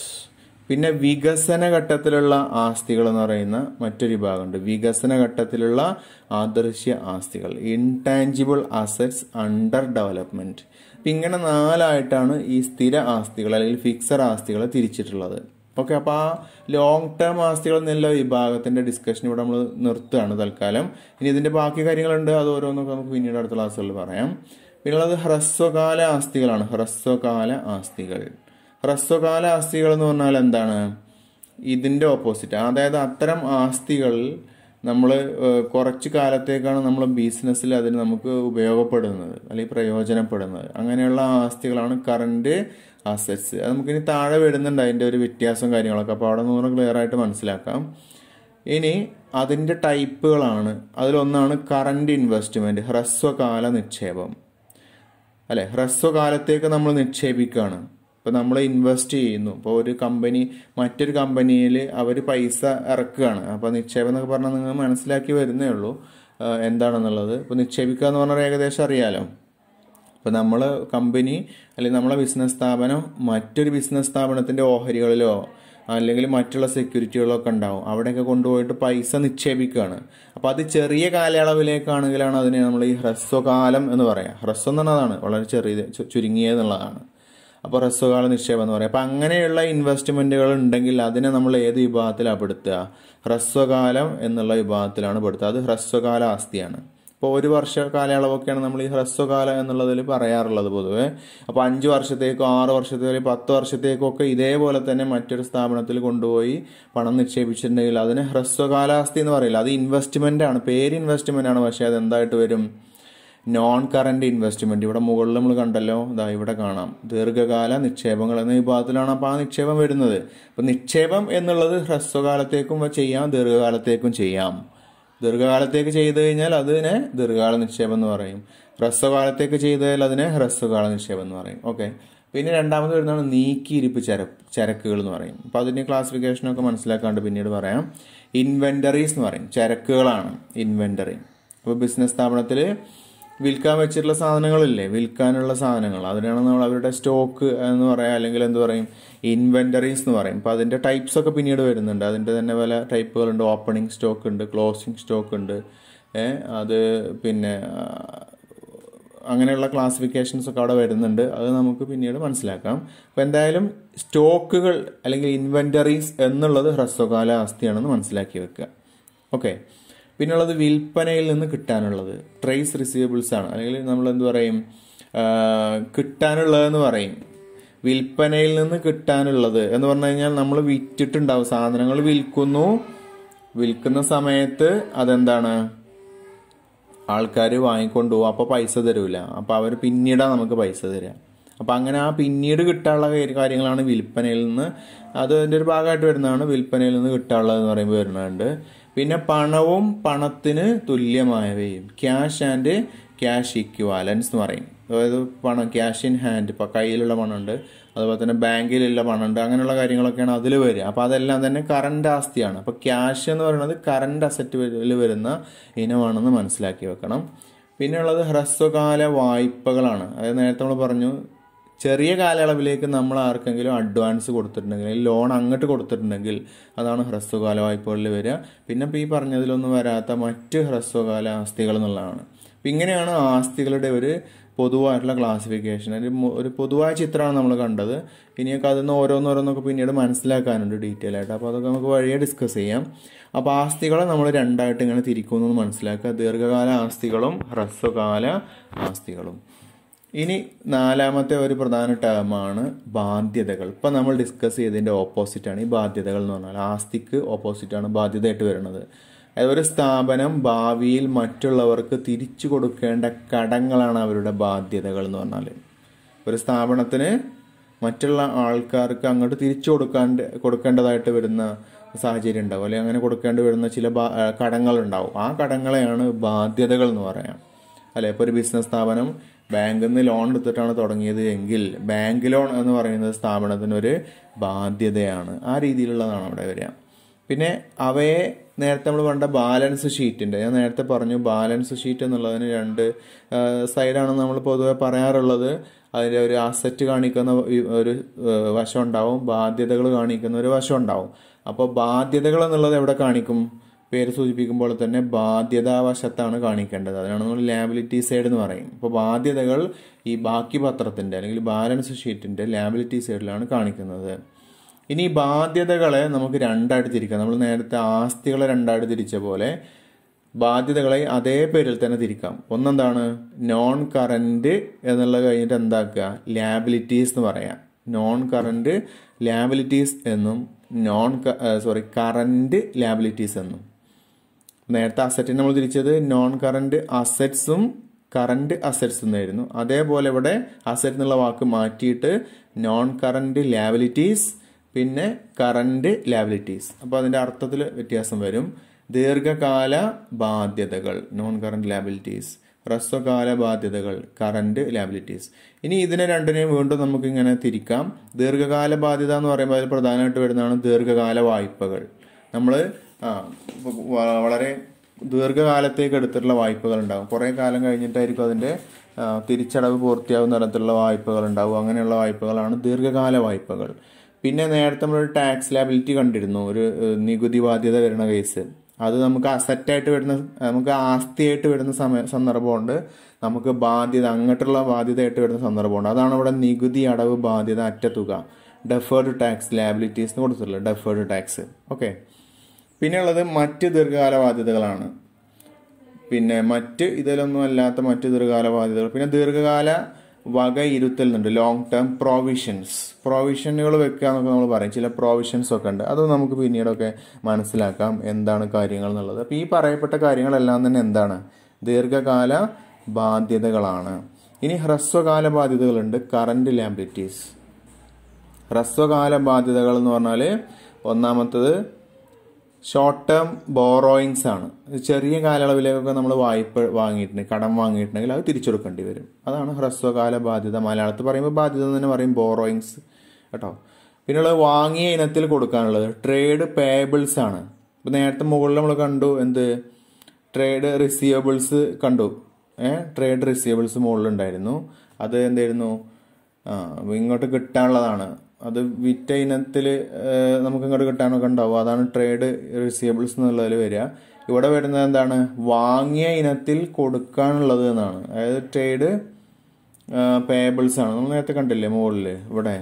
Speaker 1: പിന്നെ വികസന ഘട്ടത്തിലുള്ള ആസ്തികൾ എന്ന് പറയുന്ന മറ്റൊരു വിഭാഗമുണ്ട് വികസന ഘട്ടത്തിലുള്ള ആദൃശ്യ ആസ്തികൾ ഇൻടാഞ്ചിബിൾ അസറ്റ്സ് അണ്ടർ ഡെവലപ്മെന്റ് ഇങ്ങനെ നാലായിട്ടാണ് ഈ സ്ഥിര ആസ്തികൾ അല്ലെങ്കിൽ ഫിക്സഡ് ആസ്തികളെ തിരിച്ചിട്ടുള്ളത് ഓക്കെ അപ്പോൾ ആ ലോങ് ടേം ആസ്തികൾ എന്നുള്ള വിഭാഗത്തിൻ്റെ ഡിസ്കഷൻ ഇവിടെ നമ്മൾ നിർത്തുകയാണ് തൽക്കാലം ഇനി ഇതിൻ്റെ ബാക്കി കാര്യങ്ങളുണ്ട് അത് ഓരോന്നൊക്കെ നമുക്ക് പിന്നീട് അടുത്ത ക്ലാസ്സുകളിൽ പറയാം ഉള്ളത് ഹ്രസ്വകാല ആസ്തികളാണ് ഹ്രസ്വകാല ആസ്തികൾ ഹ്രസ്വകാല ആസ്തികൾ എന്ന് പറഞ്ഞാൽ എന്താണ് ഇതിൻ്റെ ഓപ്പോസിറ്റ് അതായത് അത്തരം ആസ്തികൾ നമ്മൾ കുറച്ച് കാലത്തേക്കാണ് നമ്മൾ ബിസിനസ്സിൽ അതിന് നമുക്ക് ഉപയോഗപ്പെടുന്നത് അല്ലെങ്കിൽ പ്രയോജനപ്പെടുന്നത് അങ്ങനെയുള്ള ആസ്തികളാണ് കറണ്ട് അസറ്റ്സ് അത് നമുക്കിനി താഴെ വരുന്നുണ്ട് അതിൻ്റെ ഒരു വ്യത്യാസവും കാര്യങ്ങളൊക്കെ അപ്പോൾ അവിടെ നിന്ന് ക്ലിയർ ആയിട്ട് മനസ്സിലാക്കാം ഇനി അതിൻ്റെ ടൈപ്പുകളാണ് അതിലൊന്നാണ് കറൻറ്റ് ഇൻവെസ്റ്റ്മെൻറ്റ് ഹ്രസ്വകാല നിക്ഷേപം അല്ലേ ഹ്രസ്വകാലത്തേക്ക് നമ്മൾ നിക്ഷേപിക്കുകയാണ് ഇപ്പോൾ നമ്മൾ ഇൻവെസ്റ്റ് ചെയ്യുന്നു ഇപ്പോൾ ഒരു കമ്പനി മറ്റൊരു കമ്പനിയിൽ അവർ പൈസ ഇറക്കുകയാണ് അപ്പോൾ നിക്ഷേപം എന്നൊക്കെ പറഞ്ഞാൽ നിങ്ങൾ മനസ്സിലാക്കി വരുന്നേ ഉള്ളൂ എന്താണെന്നുള്ളത് ഇപ്പോൾ നിക്ഷേപിക്കുക എന്ന് പറഞ്ഞാൽ ഏകദേശം അറിയാലോ അപ്പോൾ നമ്മൾ കമ്പനി അല്ലെങ്കിൽ നമ്മളെ ബിസിനസ് സ്ഥാപനം മറ്റൊരു ബിസിനസ് സ്ഥാപനത്തിൻ്റെ ഓഹരികളിലോ അല്ലെങ്കിൽ മറ്റുള്ള സെക്യൂരിറ്റികളൊക്കെ ഉണ്ടാവും അവിടെയൊക്കെ കൊണ്ടുപോയിട്ട് പൈസ നിക്ഷേപിക്കുകയാണ് അപ്പോൾ അത് ചെറിയ കാലയളവിലേക്കാണെങ്കിലാണ് അതിനെ നമ്മൾ ഈ ഹ്രസ്വകാലം എന്ന് പറയാം ഹ്രസ്വം പറഞ്ഞതാണ് വളരെ ചെറിയ ചുരുങ്ങിയതെന്നുള്ളതാണ് അപ്പോൾ ഹ്രസ്വകാല നിക്ഷേപം എന്ന് പറയാം അപ്പോൾ അങ്ങനെയുള്ള ഇൻവെസ്റ്റ്മെൻറ്റുകൾ ഉണ്ടെങ്കിൽ അതിനെ നമ്മൾ ഏത് വിഭാഗത്തിലാണ് പെടുത്തുക ഹ്രസ്വകാലം എന്നുള്ള വിഭാഗത്തിലാണ് പെടുത്തുക അത് ഹ്രസ്വകാല ആസ്തിയാണ് ഇപ്പോൾ ഒരു വർഷ കാലയളവൊക്കെയാണ് നമ്മൾ ഈ ഹ്രസ്വകാലം എന്നുള്ളതിൽ പറയാറുള്ളത് പൊതുവേ അപ്പോൾ അഞ്ച് വർഷത്തേക്കോ ആറ് വർഷത്തേക്കോ പത്ത് വർഷത്തേക്കോ ഒക്കെ ഇതേപോലെ തന്നെ മറ്റൊരു സ്ഥാപനത്തിൽ കൊണ്ടുപോയി പണം നിക്ഷേപിച്ചിട്ടുണ്ടെങ്കിൽ അതിന് ഹ്രസ്വകാലാവസ്ഥ എന്ന് പറയില്ല അത് ഇൻവെസ്റ്റ്മെൻ്റ് ആണ് പേര് ഇൻവെസ്റ്റ്മെൻ്റ് ആണ് പക്ഷേ അത് എന്തായിട്ട് വരും നോൺ കറന്റ് ഇൻവെസ്റ്റ്മെൻറ്റ് ഇവിടെ മുകളിൽ നമ്മൾ കണ്ടല്ലോ ഇതാ ഇവിടെ കാണാം ദീർഘകാല നിക്ഷേപങ്ങൾ എന്ന വിഭാഗത്തിലാണ് അപ്പോൾ ആ നിക്ഷേപം വരുന്നത് അപ്പോൾ നിക്ഷേപം എന്നുള്ളത് ഹ്രസ്വകാലത്തേക്കും ചെയ്യാം ദീർഘകാലത്തേക്കും ചെയ്യാം ദീർഘകാലത്തേക്ക് ചെയ്തു കഴിഞ്ഞാൽ അതിനെ ദീർഘകാല നിക്ഷേപം എന്ന് പറയും ഹ്രസ്വകാലത്തേക്ക് ചെയ്തു കഴിഞ്ഞാൽ അതിനെ ഹ്രസ്വകാല നിക്ഷേപം എന്ന് പറയും ഓക്കെ പിന്നെ രണ്ടാമത് വരുന്നതാണ് നീക്കിയിരിപ്പ് ചര ചരക്കുകൾ എന്ന് പറയും അപ്പോൾ അതിൻ്റെ ക്ലാസിഫിക്കേഷനൊക്കെ മനസ്സിലാക്കാണ്ട് പിന്നീട് പറയാം ഇൻവെൻ്ററീസ് എന്ന് പറയും ചരക്കുകളാണ് ഇൻവെൻ്ററി അപ്പോൾ ബിസിനസ് സ്ഥാപനത്തിൽ വിൽക്കാൻ വെച്ചിട്ടുള്ള സാധനങ്ങളില്ലേ വിൽക്കാനുള്ള സാധനങ്ങൾ അതിനാണ് നമ്മൾ അവരുടെ സ്റ്റോക്ക് എന്ന് പറയാം അല്ലെങ്കിൽ എന്ത് പറയും ഇൻവെൻറ്ററീസ് എന്ന് പറയും അപ്പോൾ അതിൻ്റെ ടൈപ്സ് ഒക്കെ പിന്നീട് വരുന്നുണ്ട് അതിൻ്റെ തന്നെ പല ടൈപ്പുകളുണ്ട് ഓപ്പണിംഗ് സ്റ്റോക്ക് ഉണ്ട് ക്ലോസിംഗ് സ്റ്റോക്ക് ഉണ്ട് അത് പിന്നെ അങ്ങനെയുള്ള ക്ലാസിഫിക്കേഷൻസ് ഒക്കെ അവിടെ വരുന്നുണ്ട് അത് നമുക്ക് പിന്നീട് മനസ്സിലാക്കാം അപ്പോൾ എന്തായാലും സ്റ്റോക്കുകൾ അല്ലെങ്കിൽ ഇൻവെൻറ്ററീസ് എന്നുള്ളത് ഹ്രസ്വകാല ആസ്തിയാണെന്ന് മനസ്സിലാക്കി വെക്കുക ഓക്കെ പിന്നുള്ളത് വിൽപ്പനയിൽ നിന്ന് കിട്ടാനുള്ളത് ട്രേസ് റിസീവബിൾസ് ആണ് അല്ലെങ്കിൽ നമ്മൾ എന്ത് പറയും കിട്ടാനുള്ളതെന്ന് പറയും വിൽപ്പനയിൽ നിന്ന് കിട്ടാനുള്ളത് എന്ന് പറഞ്ഞു കഴിഞ്ഞാൽ നമ്മൾ വിറ്റിട്ടുണ്ടാവും സാധനങ്ങൾ വിൽക്കുന്നു വിൽക്കുന്ന സമയത്ത് അതെന്താണ് ആൾക്കാർ വാങ്ങിക്കൊണ്ടു പോകും അപ്പോൾ പൈസ തരൂല അപ്പോൾ അവർ പിന്നീടാണ് നമുക്ക് പൈസ തരിക അപ്പോൾ അങ്ങനെ ആ പിന്നീട് കിട്ടാനുള്ള കാര്യങ്ങളാണ് വിൽപ്പനയിൽ നിന്ന് അത് അതിൻ്റെ ഒരു ഭാഗമായിട്ട് വരുന്നതാണ് വിൽപ്പനയിൽ നിന്ന് കിട്ടാനുള്ളതെന്ന് പറയുമ്പോൾ വരുന്നുണ്ട് പിന്നെ പണവും പണത്തിന് തുല്യമായവയും ക്യാഷ് ആൻഡ് ക്യാഷ് ഇക്വാലൻസ് എന്ന് പറയും അതായത് പണം ക്യാഷ് ഇൻ ഹാൻഡ് ഇപ്പോൾ കയ്യിലുള്ള പണമുണ്ട് അതുപോലെ തന്നെ ബാങ്കിലുള്ള പണമുണ്ട് അങ്ങനെയുള്ള കാര്യങ്ങളൊക്കെയാണ് അതിൽ വരിക അപ്പോൾ അതെല്ലാം തന്നെ കറണ്ട് ആസ്തിയാണ് അപ്പോൾ ക്യാഷ് എന്ന് പറയുന്നത് കറണ്ട് അസറ്റിൽ വരുന്ന ഇനമാണെന്ന് മനസ്സിലാക്കി വെക്കണം പിന്നെയുള്ളത് ഹ്രസ്വകാല വായ്പകളാണ് അതായത് നേരത്തെ നമ്മൾ പറഞ്ഞു ചെറിയ കാലയളവിലേക്ക് നമ്മൾ ആർക്കെങ്കിലും അഡ്വാൻസ് കൊടുത്തിട്ടുണ്ടെങ്കിൽ ലോൺ അങ്ങോട്ട് കൊടുത്തിട്ടുണ്ടെങ്കിൽ അതാണ് ഹ്രസ്വകാല വായ്പകളിൽ വരിക പിന്നെ ഇപ്പോൾ ഈ പറഞ്ഞതിലൊന്നും വരാത്ത മറ്റ് ഹ്രസ്വകാല ആസ്തികൾ എന്നുള്ളതാണ് അപ്പം ഇങ്ങനെയാണ് ആസ്തികളുടെ ഒരു പൊതുവായിട്ടുള്ള ക്ലാസിഫിക്കേഷൻ ഒരു ഒരു പൊതുവായ ചിത്രമാണ് നമ്മൾ കണ്ടത് ഇനിയൊക്കെ അതിൽ നിന്ന് ഓരോന്നോരോന്നൊക്കെ പിന്നീട് മനസ്സിലാക്കാനുണ്ട് ഡീറ്റെയിൽ ആയിട്ട് അപ്പോൾ അതൊക്കെ നമുക്ക് വഴിയെ ഡിസ്കസ് ചെയ്യാം അപ്പോൾ ആസ്തികളെ നമ്മൾ രണ്ടായിട്ട് ഇങ്ങനെ തിരിക്കുമെന്ന് മനസ്സിലാക്കുക ദീർഘകാല ആസ്തികളും ഹ്രസ്വകാല ആസ്തികളും ഇനി നാലാമത്തെ ഒരു പ്രധാന ടേമാണ് ബാധ്യതകൾ ഇപ്പം നമ്മൾ ഡിസ്കസ് ചെയ്തതിൻ്റെ ഓപ്പോസിറ്റാണ് ഈ ബാധ്യതകൾ എന്ന് പറഞ്ഞാൽ ആസ്തിക്ക് ഓപ്പോസിറ്റാണ് ബാധ്യതയായിട്ട് വരുന്നത് ഒരു സ്ഥാപനം ഭാവിയിൽ മറ്റുള്ളവർക്ക് തിരിച്ചു കൊടുക്കേണ്ട കടങ്ങളാണ് അവരുടെ ബാധ്യതകൾ എന്ന് പറഞ്ഞാൽ ഒരു സ്ഥാപനത്തിന് മറ്റുള്ള ആൾക്കാർക്ക് അങ്ങോട്ട് തിരിച്ചു കൊടുക്കാണ്ട് കൊടുക്കേണ്ടതായിട്ട് വരുന്ന സാഹചര്യം ഉണ്ടാവും അല്ലെങ്കിൽ അങ്ങനെ കൊടുക്കേണ്ടി വരുന്ന ചില കടങ്ങളുണ്ടാവും ആ കടങ്ങളെയാണ് ബാധ്യതകൾ എന്ന് പറയാം അല്ലെ ഇപ്പോൾ ഒരു ബിസിനസ് സ്ഥാപനം ബാങ്കിൽ നിന്ന് ലോൺ എടുത്തിട്ടാണ് തുടങ്ങിയത് എങ്കിൽ ബാങ്ക് ലോൺ എന്ന് പറയുന്നത് സ്ഥാപനത്തിനൊരു ബാധ്യതയാണ് ആ രീതിയിലുള്ളതാണ് അവിടെ വരിക പിന്നെ അവയെ നേരത്തെ നമ്മൾ പറഞ്ഞ ബാലൻസ് ഷീറ്റിൻ്റെ ഞാൻ നേരത്തെ പറഞ്ഞു ബാലൻസ് ഷീറ്റ് എന്നുള്ളതിന് രണ്ട് സൈഡാണ് നമ്മൾ പൊതുവെ പറയാറുള്ളത് അതിൻ്റെ ഒരു അസറ്റ് കാണിക്കുന്ന ഒരു വശം ഉണ്ടാവും ബാധ്യതകൾ കാണിക്കുന്ന ഒരു വശം ഉണ്ടാവും അപ്പോൾ ബാധ്യതകൾ എന്നുള്ളത് എവിടെ കാണിക്കും പേര് സൂചിപ്പിക്കുമ്പോൾ തന്നെ ബാധ്യതാ വശത്താണ് കാണിക്കേണ്ടത് അതിനാണ് നമ്മൾ ലാബിലിറ്റി സൈഡ് എന്ന് പറയും അപ്പോൾ ബാധ്യതകൾ ഈ ബാക്കി പത്രത്തിൻ്റെ അല്ലെങ്കിൽ ബാലൻസ് ഷീറ്റിൻ്റെ ലാബിലിറ്റി സൈഡിലാണ് കാണിക്കുന്നത് ഇനി ബാധ്യതകളെ നമുക്ക് രണ്ടായിട്ട് തിരിക്കാം നമ്മൾ നേരത്തെ ആസ്തികളെ രണ്ടായിട്ട് തിരിച്ച പോലെ ബാധ്യതകളെ അതേ പേരിൽ തന്നെ തിരിക്കാം ഒന്നെന്താണ് നോൺ കറൻറ്റ് എന്നുള്ളത് കഴിഞ്ഞിട്ട് എന്താക്കുക ലാബിലിറ്റീസ് എന്ന് പറയാം നോൺ കറൻറ്റ് ലാബിലിറ്റീസ് എന്നും നോൺ സോറി കറൻറ്റ് ലാബിലിറ്റീസ് എന്നും നേരത്തെ അസറ്റിന് നമ്മൾ തിരിച്ചത് നോൺ കറൻറ്റ് അസറ്റ്സും കറൻറ്റ് അസറ്റ്സ് എന്നായിരുന്നു അതേപോലെ ഇവിടെ അസറ്റ് എന്നുള്ള വാക്ക് മാറ്റിയിട്ട് നോൺ കറൻറ്റ് ലാബിലിറ്റീസ് പിന്നെ കറൻറ്റ് ലാബിലിറ്റീസ് അപ്പോൾ അതിൻ്റെ അർത്ഥത്തിൽ വ്യത്യാസം വരും ദീർഘകാല ബാധ്യതകൾ നോൺ കറൻറ്റ് ലാബിലിറ്റീസ് ഹ്രസ്വകാല ബാധ്യതകൾ കറൻറ്റ് ലാബിലിറ്റീസ് ഇനി ഇതിനെ രണ്ടിനെയും വീണ്ടും നമുക്കിങ്ങനെ തിരിക്കാം ദീർഘകാല ബാധ്യത എന്ന് പറയുമ്പോൾ അതിൽ പ്രധാനമായിട്ട് വരുന്നതാണ് ദീർഘകാല വായ്പകൾ നമ്മൾ വളരെ ദീർഘകാലത്തേക്ക് എടുത്തിട്ടുള്ള വായ്പകൾ ഉണ്ടാകും കുറേ കാലം കഴിഞ്ഞിട്ടായിരിക്കും അതിൻ്റെ തിരിച്ചടവ് പൂർത്തിയാവുന്ന തരത്തിലുള്ള വായ്പകൾ ഉണ്ടാകും അങ്ങനെയുള്ള വായ്പകളാണ് ദീർഘകാല വായ്പകൾ പിന്നെ നേരത്തെ നമ്മൾ ഒരു ടാക്സ് ലാബിലിറ്റി കണ്ടിരുന്നു ഒരു നികുതി ബാധ്യത വരുന്ന കേസ് അത് നമുക്ക് അസറ്റായിട്ട് വരുന്ന നമുക്ക് ആസ്തിയായിട്ട് വരുന്ന സമയ സന്ദർഭമുണ്ട് നമുക്ക് ബാധ്യത അങ്ങോട്ടുള്ള ബാധ്യതയായിട്ട് വരുന്ന സന്ദർഭമുണ്ട് അതാണ് ഇവിടെ നികുതി അടവ് ബാധ്യത അറ്റത്തുക ഡെഫേർഡ് ടാക്സ് ലാബിലിറ്റീസ് എന്ന് കൊടുത്തിട്ടുള്ളത് ഡെഫേർഡ് ടാക്സ് ഓക്കെ ഉള്ളത് മറ്റ് ദീർഘകാല ബാധ്യതകളാണ് പിന്നെ മറ്റ് ഇതിലൊന്നും അല്ലാത്ത മറ്റ് ദീർഘകാല ബാധ്യതകൾ പിന്നെ ദീർഘകാല ഉണ്ട് ലോങ് ടേം പ്രൊവിഷൻസ് പ്രൊവിഷനുകൾ വെക്കുക എന്നൊക്കെ നമ്മൾ പറയും ചില പ്രൊവിഷൻസ് ഒക്കെ ഉണ്ട് അത് നമുക്ക് പിന്നീടൊക്കെ മനസ്സിലാക്കാം എന്താണ് കാര്യങ്ങൾ എന്നുള്ളത് അപ്പോൾ ഈ പറയപ്പെട്ട കാര്യങ്ങളെല്ലാം തന്നെ എന്താണ് ദീർഘകാല ബാധ്യതകളാണ് ഇനി ഹ്രസ്വകാല ബാധ്യതകളുണ്ട് കറണ്ട് ലാബിലിറ്റീസ് ഹ്രസ്വകാല ബാധ്യതകൾ എന്ന് പറഞ്ഞാൽ ഒന്നാമത്തത് ഷോർട്ട് ടേം ബോറോയിങ്സ് ആണ് ചെറിയ കാലയളവിലേക്കൊക്കെ നമ്മൾ വായ്പ വാങ്ങിയിട്ടുണ്ട് കടം വാങ്ങിയിട്ടുണ്ടെങ്കിൽ അത് തിരിച്ചെടുക്കേണ്ടി വരും അതാണ് ഹ്രസ്വകാല ബാധ്യത മലയാളത്തിൽ പറയുമ്പോൾ ബാധ്യത എന്ന് തന്നെ പറയും ബോറോയിങ്സ് കേട്ടോ പിന്നെയുള്ളത് വാങ്ങിയ ഇനത്തിൽ കൊടുക്കാനുള്ളത് ട്രേഡ് പേബിൾസ് ആണ് ഇപ്പം നേരത്തെ മുകളിൽ നമ്മൾ കണ്ടു എന്ത് ട്രേഡ് റിസീവബിൾസ് കണ്ടു ഏഹ് ട്രേഡ് റിസീവബിൾസ് മുകളിലുണ്ടായിരുന്നു അത് എന്തായിരുന്നു ആ അപ്പോൾ ഇങ്ങോട്ട് കിട്ടാനുള്ളതാണ് അത് വിറ്റ ഇനത്തിൽ നമുക്ക് ഇങ്ങോട്ട് കിട്ടാനൊക്കെ ഉണ്ടാവും അതാണ് ട്രേഡ് റിസീവബിൾസ് എന്നുള്ളതിൽ വരിക ഇവിടെ വരുന്നത് എന്താണ് വാങ്ങിയ ഇനത്തിൽ കൊടുക്കാനുള്ളത് എന്നാണ് അതായത് ട്രേഡ് പേബിൾസ് ആണ് നമ്മൾ നേരത്തെ കണ്ടില്ലേ മുകളിൽ ഇവിടെ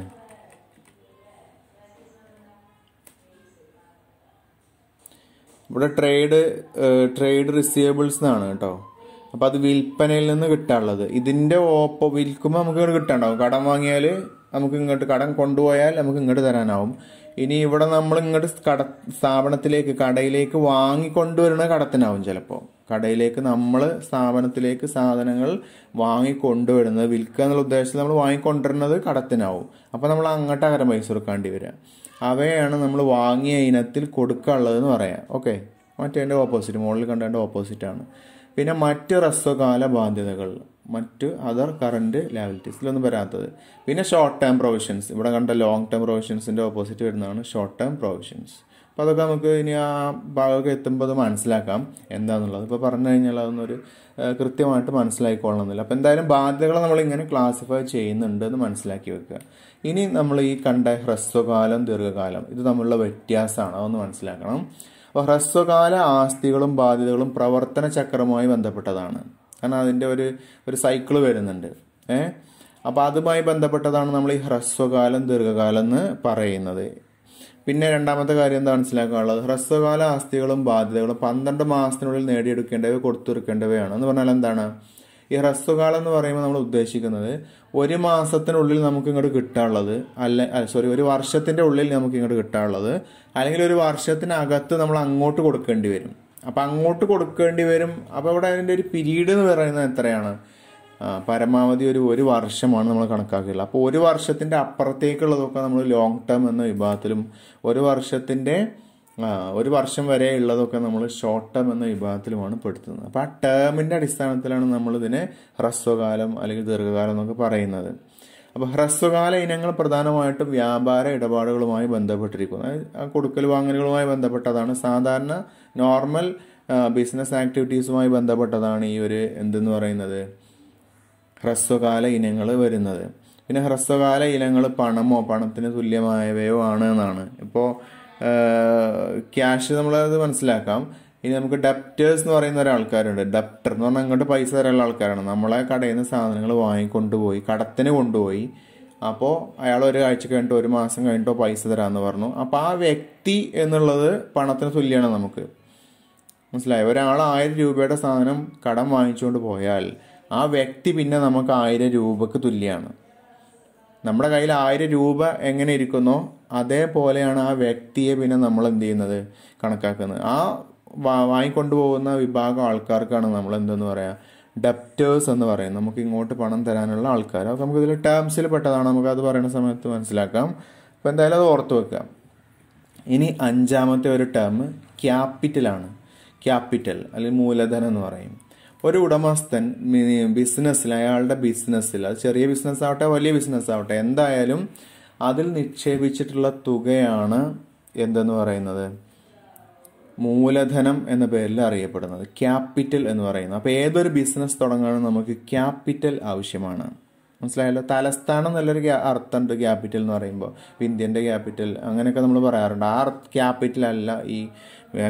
Speaker 1: ഇവിടെ ട്രേഡ് ട്രേഡ് റിസീവബിൾസ് എന്നാണ് കേട്ടോ അപ്പോൾ അത് വിൽപ്പനയിൽ നിന്ന് കിട്ടാനുള്ളത് ഇതിൻ്റെ ഓപ്പോ വിൽക്കുമ്പോൾ നമുക്ക് ഇങ്ങോട്ട് കിട്ടാണ്ടാവും കടം വാങ്ങിയാൽ നമുക്ക് ഇങ്ങോട്ട് കടം കൊണ്ടുപോയാൽ നമുക്ക് ഇങ്ങോട്ട് തരാനാവും ഇനി ഇവിടെ നമ്മൾ ഇങ്ങോട്ട് കട സ്ഥാപനത്തിലേക്ക് കടയിലേക്ക് വാങ്ങിക്കൊണ്ടുവരുന്ന കടത്തിനാവും ചിലപ്പോൾ കടയിലേക്ക് നമ്മൾ സ്ഥാപനത്തിലേക്ക് സാധനങ്ങൾ വാങ്ങിക്കൊണ്ടുവരുന്നത് വിൽക്കുക എന്നുള്ള ഉദ്ദേശത്തിൽ നമ്മൾ വാങ്ങിക്കൊണ്ടുവരുന്നത് കടത്തിനാവും അപ്പോൾ നമ്മൾ അങ്ങോട്ട് അകരം പൈസ കൊടുക്കേണ്ടി വരിക അവയാണ് നമ്മൾ വാങ്ങിയ ഇനത്തിൽ കൊടുക്കാനുള്ളതെന്ന് പറയാം ഓക്കെ മറ്റേ ഓപ്പോസിറ്റ് മുകളിൽ കണ്ടതിൻ്റെ ഓപ്പോസിറ്റാണ് പിന്നെ മറ്റ് ഹ്രസ്വകാല ബാധ്യതകൾ മറ്റ് അതർ കറണ്ട് ലാബിലിറ്റീസിലൊന്നും വരാത്തത് പിന്നെ ഷോർട്ട് ടേം പ്രൊവിഷൻസ് ഇവിടെ കണ്ട ലോങ് ടേം പ്രൊവിഷൻസിൻ്റെ ഓപ്പോസിറ്റ് വരുന്നതാണ് ഷോർട്ട് ടേം പ്രൊവിഷൻസ് അപ്പോൾ അതൊക്കെ നമുക്ക് ഇനി ആ ഭാഗമൊക്കെ എത്തുമ്പോൾ അത് മനസ്സിലാക്കാം എന്താണെന്നുള്ളത് ഇപ്പോൾ പറഞ്ഞു കഴിഞ്ഞാൽ അതൊന്നൊരു കൃത്യമായിട്ട് മനസ്സിലായിക്കൊള്ളണമെന്നില്ല അപ്പോൾ എന്തായാലും ബാധ്യതകളെ നമ്മളിങ്ങനെ ക്ലാസിഫൈ ചെയ്യുന്നുണ്ട് എന്ന് മനസ്സിലാക്കി വെക്കുക ഇനി നമ്മൾ ഈ കണ്ട ഹ്രസ്വകാലം ദീർഘകാലം ഇത് തമ്മിലുള്ള വ്യത്യാസമാണ് അതൊന്ന് മനസ്സിലാക്കണം അപ്പോൾ ഹ്രസ്വകാല ആസ്തികളും ബാധ്യതകളും പ്രവർത്തന ചക്രവുമായി ബന്ധപ്പെട്ടതാണ് കാരണം അതിൻ്റെ ഒരു ഒരു സൈക്കിൾ വരുന്നുണ്ട് ഏ അപ്പോൾ അതുമായി ബന്ധപ്പെട്ടതാണ് നമ്മൾ ഈ ഹ്രസ്വകാലം ദീർഘകാലം എന്ന് പറയുന്നത് പിന്നെ രണ്ടാമത്തെ കാര്യം എന്താ മനസ്സിലാക്കാനുള്ളത് ഹ്രസ്വകാല ആസ്തികളും ബാധ്യതകളും പന്ത്രണ്ട് മാസത്തിനുള്ളിൽ നേടിയെടുക്കേണ്ടവ കൊടുത്തു തീർക്കേണ്ടവയാണ് എന്ന് പറഞ്ഞാൽ എന്താണ് ഈ ഹ്രസ്വകാലം എന്ന് പറയുമ്പോൾ നമ്മൾ ഉദ്ദേശിക്കുന്നത് ഒരു മാസത്തിനുള്ളിൽ നമുക്ക് ഇങ്ങോട്ട് കിട്ടാനുള്ളത് അല്ല സോറി ഒരു വർഷത്തിൻ്റെ ഉള്ളിൽ നമുക്ക് ഇങ്ങോട്ട് കിട്ടാനുള്ളത് അല്ലെങ്കിൽ ഒരു വർഷത്തിനകത്ത് നമ്മൾ അങ്ങോട്ട് കൊടുക്കേണ്ടി വരും അപ്പം അങ്ങോട്ട് കൊടുക്കേണ്ടി വരും അപ്പോൾ ഇവിടെ അതിൻ്റെ ഒരു പീരീഡ് എന്ന് പറയുന്നത് എത്രയാണ് പരമാവധി ഒരു ഒരു വർഷമാണ് നമ്മൾ കണക്കാക്കിയുള്ളത് അപ്പോൾ ഒരു വർഷത്തിൻ്റെ അപ്പുറത്തേക്കുള്ളതൊക്കെ നമ്മൾ ലോങ് ടേം എന്ന വിഭാഗത്തിലും ഒരു വർഷത്തിൻ്റെ ഒരു വർഷം വരെ ഉള്ളതൊക്കെ നമ്മൾ ഷോർട്ട് ടേം എന്ന വിഭാഗത്തിലുമാണ് പെടുത്തുന്നത് അപ്പോൾ ആ ടേമിൻ്റെ അടിസ്ഥാനത്തിലാണ് നമ്മളിതിനെ ഹ്രസ്വകാലം അല്ലെങ്കിൽ ദീർഘകാലം എന്നൊക്കെ പറയുന്നത് അപ്പോൾ ഹ്രസ്വകാല ഇനങ്ങൾ പ്രധാനമായിട്ടും വ്യാപാര ഇടപാടുകളുമായി ബന്ധപ്പെട്ടിരിക്കുന്നു അതായത് കൊടുക്കൽ വാങ്ങലുകളുമായി ബന്ധപ്പെട്ടതാണ് സാധാരണ നോർമൽ ബിസിനസ് ആക്ടിവിറ്റീസുമായി ബന്ധപ്പെട്ടതാണ് ഈ ഒരു എന്തെന്ന് പറയുന്നത് ഹ്രസ്വകാല ഇനങ്ങൾ വരുന്നത് പിന്നെ ഹ്രസ്വകാല ഇനങ്ങൾ പണമോ പണത്തിന് തുല്യമായവയോ ആണ് എന്നാണ് ഇപ്പോൾ ക്യാഷ് നമ്മളത് മനസ്സിലാക്കാം ഇനി നമുക്ക് ഡെപ്റ്റേഴ്സ് എന്ന് പറയുന്ന ഒരാൾക്കാരുണ്ട് ഡെപ്റ്റർ എന്ന് പറഞ്ഞാൽ അങ്ങോട്ട് പൈസ തരാനുള്ള ആൾക്കാരാണ് നമ്മളെ കടയിൽ നിന്ന് സാധനങ്ങൾ വാങ്ങിക്കൊണ്ടുപോയി കടത്തിന് കൊണ്ടുപോയി അപ്പോൾ അയാൾ ഒരു ആഴ്ച കഴിഞ്ഞിട്ടോ ഒരു മാസം കഴിഞ്ഞിട്ടോ പൈസ തരാമെന്ന് പറഞ്ഞു അപ്പോൾ ആ വ്യക്തി എന്നുള്ളത് പണത്തിന് തുല്യമാണ് നമുക്ക് മനസ്സിലായി ഒരാൾ ആയിരം രൂപയുടെ സാധനം കടം വാങ്ങിച്ചുകൊണ്ട് പോയാൽ ആ വ്യക്തി പിന്നെ നമുക്ക് ആയിരം രൂപക്ക് തുല്യമാണ് നമ്മുടെ കയ്യിൽ ആയിരം രൂപ എങ്ങനെ ഇരിക്കുന്നോ അതേപോലെയാണ് ആ വ്യക്തിയെ പിന്നെ നമ്മൾ എന്ത് ചെയ്യുന്നത് കണക്കാക്കുന്നത് ആ വാ വാങ്ങിക്കൊണ്ടുപോകുന്ന വിഭാഗം ആൾക്കാർക്കാണ് നമ്മൾ എന്തെന്ന് പറയുക ഡെപ്റ്റേഴ്സ് എന്ന് പറയും നമുക്ക് ഇങ്ങോട്ട് പണം തരാനുള്ള ആൾക്കാർ അപ്പോൾ നമുക്ക് ടേംസിൽ പെട്ടതാണ് നമുക്ക് അത് പറയുന്ന സമയത്ത് മനസ്സിലാക്കാം അപ്പോൾ എന്തായാലും അത് ഓർത്ത് വെക്കാം ഇനി അഞ്ചാമത്തെ ഒരു ടേം ക്യാപിറ്റലാണ് ക്യാപിറ്റൽ അല്ലെങ്കിൽ മൂലധനം എന്ന് പറയും ഒരു ഉടമസ്ഥൻ ബിസിനസ്സിൽ അയാളുടെ ബിസിനസ്സിൽ അത് ചെറിയ ബിസിനസ് ആവട്ടെ വലിയ ബിസിനസ് ആവട്ടെ എന്തായാലും അതിൽ നിക്ഷേപിച്ചിട്ടുള്ള തുകയാണ് എന്തെന്ന് പറയുന്നത് മൂലധനം എന്ന പേരിൽ അറിയപ്പെടുന്നത് ക്യാപിറ്റൽ എന്ന് പറയുന്നത് അപ്പോൾ ഏതൊരു ബിസിനസ് തുടങ്ങാനും നമുക്ക് ക്യാപിറ്റൽ ആവശ്യമാണ് മനസ്സിലായല്ലോ തലസ്ഥാനം എന്നുള്ളൊരു അർത്ഥമുണ്ട് ക്യാപിറ്റൽ എന്ന് പറയുമ്പോൾ ഇന്ത്യൻ്റെ ക്യാപിറ്റൽ അങ്ങനെയൊക്കെ നമ്മൾ പറയാറുണ്ട് ആ ക്യാപിറ്റൽ അല്ല ഈ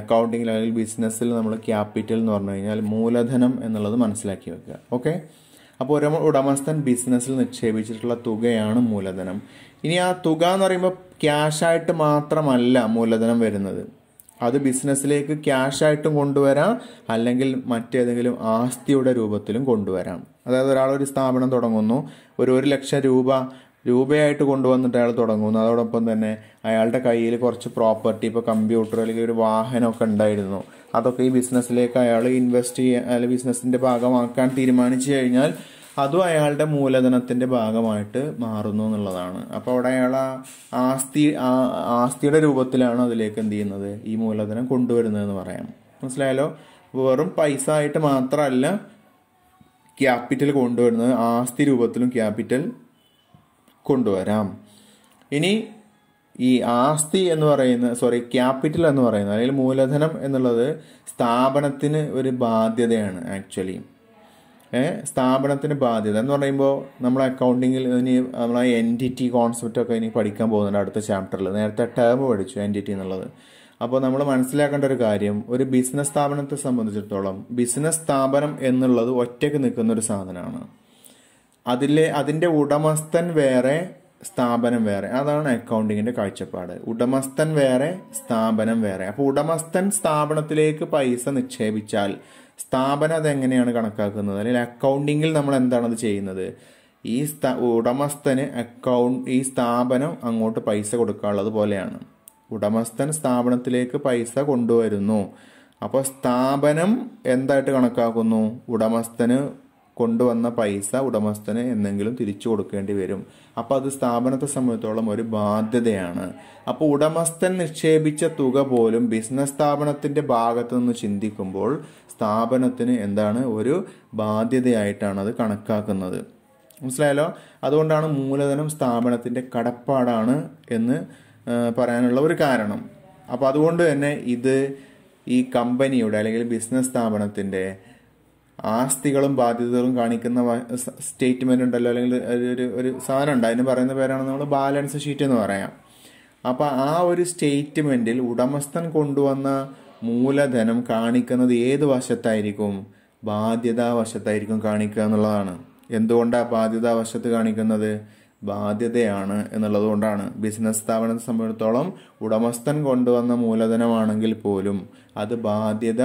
Speaker 1: അക്കൗണ്ടിങ്ങിൽ അല്ലെങ്കിൽ ബിസിനസ്സിൽ നമ്മൾ ക്യാപിറ്റൽ എന്ന് പറഞ്ഞു കഴിഞ്ഞാൽ മൂലധനം എന്നുള്ളത് മനസ്സിലാക്കി വെക്കുക ഓക്കെ അപ്പോൾ ഒരു ഉടമസ്ഥൻ ബിസിനസ്സിൽ നിക്ഷേപിച്ചിട്ടുള്ള തുകയാണ് മൂലധനം ഇനി ആ തുക എന്ന് പറയുമ്പോൾ ക്യാഷായിട്ട് മാത്രമല്ല മൂലധനം വരുന്നത് അത് ബിസിനസ്സിലേക്ക് ക്യാഷായിട്ടും കൊണ്ടുവരാം അല്ലെങ്കിൽ മറ്റേതെങ്കിലും ആസ്തിയുടെ രൂപത്തിലും കൊണ്ടുവരാം അതായത് ഒരാൾ ഒരു സ്ഥാപനം തുടങ്ങുന്നു ഒരു ഒരു ലക്ഷം രൂപ രൂപയായിട്ട് കൊണ്ടുവന്നിട്ട് അയാൾ തുടങ്ങുന്നു അതോടൊപ്പം തന്നെ അയാളുടെ കയ്യിൽ കുറച്ച് പ്രോപ്പർട്ടി ഇപ്പോൾ കമ്പ്യൂട്ടർ അല്ലെങ്കിൽ ഒരു വാഹനമൊക്കെ ഉണ്ടായിരുന്നു അതൊക്കെ ഈ ബിസിനസ്സിലേക്ക് അയാൾ ഇൻവെസ്റ്റ് ചെയ്യാൻ അല്ലെങ്കിൽ ബിസിനസ്സിൻ്റെ ഭാഗമാക്കാൻ തീരുമാനിച്ചു കഴിഞ്ഞാൽ അതും അയാളുടെ മൂലധനത്തിൻ്റെ ഭാഗമായിട്ട് മാറുന്നു എന്നുള്ളതാണ് അപ്പോൾ അവിടെ അയാൾ ആസ്തി ആസ്തിയുടെ രൂപത്തിലാണ് അതിലേക്ക് എന്ത് ചെയ്യുന്നത് ഈ മൂലധനം കൊണ്ടുവരുന്നതെന്ന് പറയാം മനസ്സിലായാലോ വെറും പൈസ ആയിട്ട് മാത്രമല്ല ക്യാപിറ്റൽ കൊണ്ടുവരുന്നത് ആസ്തി രൂപത്തിലും ക്യാപിറ്റൽ കൊണ്ടുവരാം ഇനി ഈ ആസ്തി എന്ന് പറയുന്ന സോറി ക്യാപിറ്റൽ എന്ന് പറയുന്നത് അല്ലെങ്കിൽ മൂലധനം എന്നുള്ളത് സ്ഥാപനത്തിന് ഒരു ബാധ്യതയാണ് ആക്ച്വലി സ്ഥാപനത്തിന് ബാധ്യത എന്ന് പറയുമ്പോൾ നമ്മൾ അക്കൗണ്ടിങ്ങിൽ ഇനി നമ്മളെ എൻറ്റിറ്റി കോൺസെപ്റ്റൊക്കെ ഇനി പഠിക്കാൻ പോകുന്നുണ്ട് അടുത്ത ചാപ്റ്ററിൽ നേരത്തെ ടേം പഠിച്ചു എൻറ്റിറ്റി എന്നുള്ളത് അപ്പോൾ നമ്മൾ മനസ്സിലാക്കേണ്ട ഒരു കാര്യം ഒരു ബിസിനസ് സ്ഥാപനത്തെ സംബന്ധിച്ചിടത്തോളം ബിസിനസ് സ്ഥാപനം എന്നുള്ളത് ഒറ്റയ്ക്ക് നിൽക്കുന്ന ഒരു സാധനമാണ് അതിലെ അതിൻ്റെ ഉടമസ്ഥൻ വേറെ സ്ഥാപനം വേറെ അതാണ് അക്കൗണ്ടിങ്ങിൻ്റെ കാഴ്ചപ്പാട് ഉടമസ്ഥൻ വേറെ സ്ഥാപനം വേറെ അപ്പോൾ ഉടമസ്ഥൻ സ്ഥാപനത്തിലേക്ക് പൈസ നിക്ഷേപിച്ചാൽ സ്ഥാപനം അതെങ്ങനെയാണ് കണക്കാക്കുന്നത് അല്ലെങ്കിൽ അക്കൗണ്ടിങ്ങിൽ നമ്മൾ എന്താണത് ചെയ്യുന്നത് ഈ സ്ഥാ ഉടമസ്ഥന് അക്കൗണ്ട് ഈ സ്ഥാപനം അങ്ങോട്ട് പൈസ കൊടുക്കാനുള്ളത് പോലെയാണ് ഉടമസ്ഥൻ സ്ഥാപനത്തിലേക്ക് പൈസ കൊണ്ടുവരുന്നു അപ്പോൾ സ്ഥാപനം എന്തായിട്ട് കണക്കാക്കുന്നു ഉടമസ്ഥന് കൊണ്ടുവന്ന പൈസ ഉടമസ്ഥന് എന്തെങ്കിലും തിരിച്ചു കൊടുക്കേണ്ടി വരും അപ്പോൾ അത് സ്ഥാപനത്തെ സംബന്ധിച്ചോളം ഒരു ബാധ്യതയാണ് അപ്പോൾ ഉടമസ്ഥൻ നിക്ഷേപിച്ച തുക പോലും ബിസിനസ് സ്ഥാപനത്തിൻ്റെ ഭാഗത്തു നിന്ന് ചിന്തിക്കുമ്പോൾ സ്ഥാപനത്തിന് എന്താണ് ഒരു ബാധ്യതയായിട്ടാണ് അത് കണക്കാക്കുന്നത് മനസ്സിലായല്ലോ അതുകൊണ്ടാണ് മൂലധനം സ്ഥാപനത്തിൻ്റെ കടപ്പാടാണ് എന്ന് പറയാനുള്ള ഒരു കാരണം അപ്പോൾ അതുകൊണ്ട് തന്നെ ഇത് ഈ കമ്പനിയുടെ അല്ലെങ്കിൽ ബിസിനസ് സ്ഥാപനത്തിൻ്റെ ആസ്തികളും ബാധ്യതകളും കാണിക്കുന്ന സ്റ്റേറ്റ്മെൻ്റ് ഉണ്ടല്ലോ അല്ലെങ്കിൽ ഒരു ഒരു സാധനം ഉണ്ട് അതിന് പറയുന്ന പേരാണ് നമ്മൾ ബാലൻസ് ഷീറ്റ് എന്ന് പറയാം അപ്പോൾ ആ ഒരു സ്റ്റേറ്റ്മെൻറ്റിൽ ഉടമസ്ഥൻ കൊണ്ടുവന്ന മൂലധനം കാണിക്കുന്നത് ഏത് വശത്തായിരിക്കും ബാധ്യതാ വശത്തായിരിക്കും കാണിക്കുക എന്നുള്ളതാണ് എന്തുകൊണ്ടാണ് ബാധ്യതാ വശത്ത് കാണിക്കുന്നത് ബാധ്യതയാണ് എന്നുള്ളത് കൊണ്ടാണ് ബിസിനസ് സ്ഥാപനം സംബന്ധിച്ചിടത്തോളം ഉടമസ്ഥൻ കൊണ്ടുവന്ന മൂലധനമാണെങ്കിൽ പോലും അത് ബാധ്യത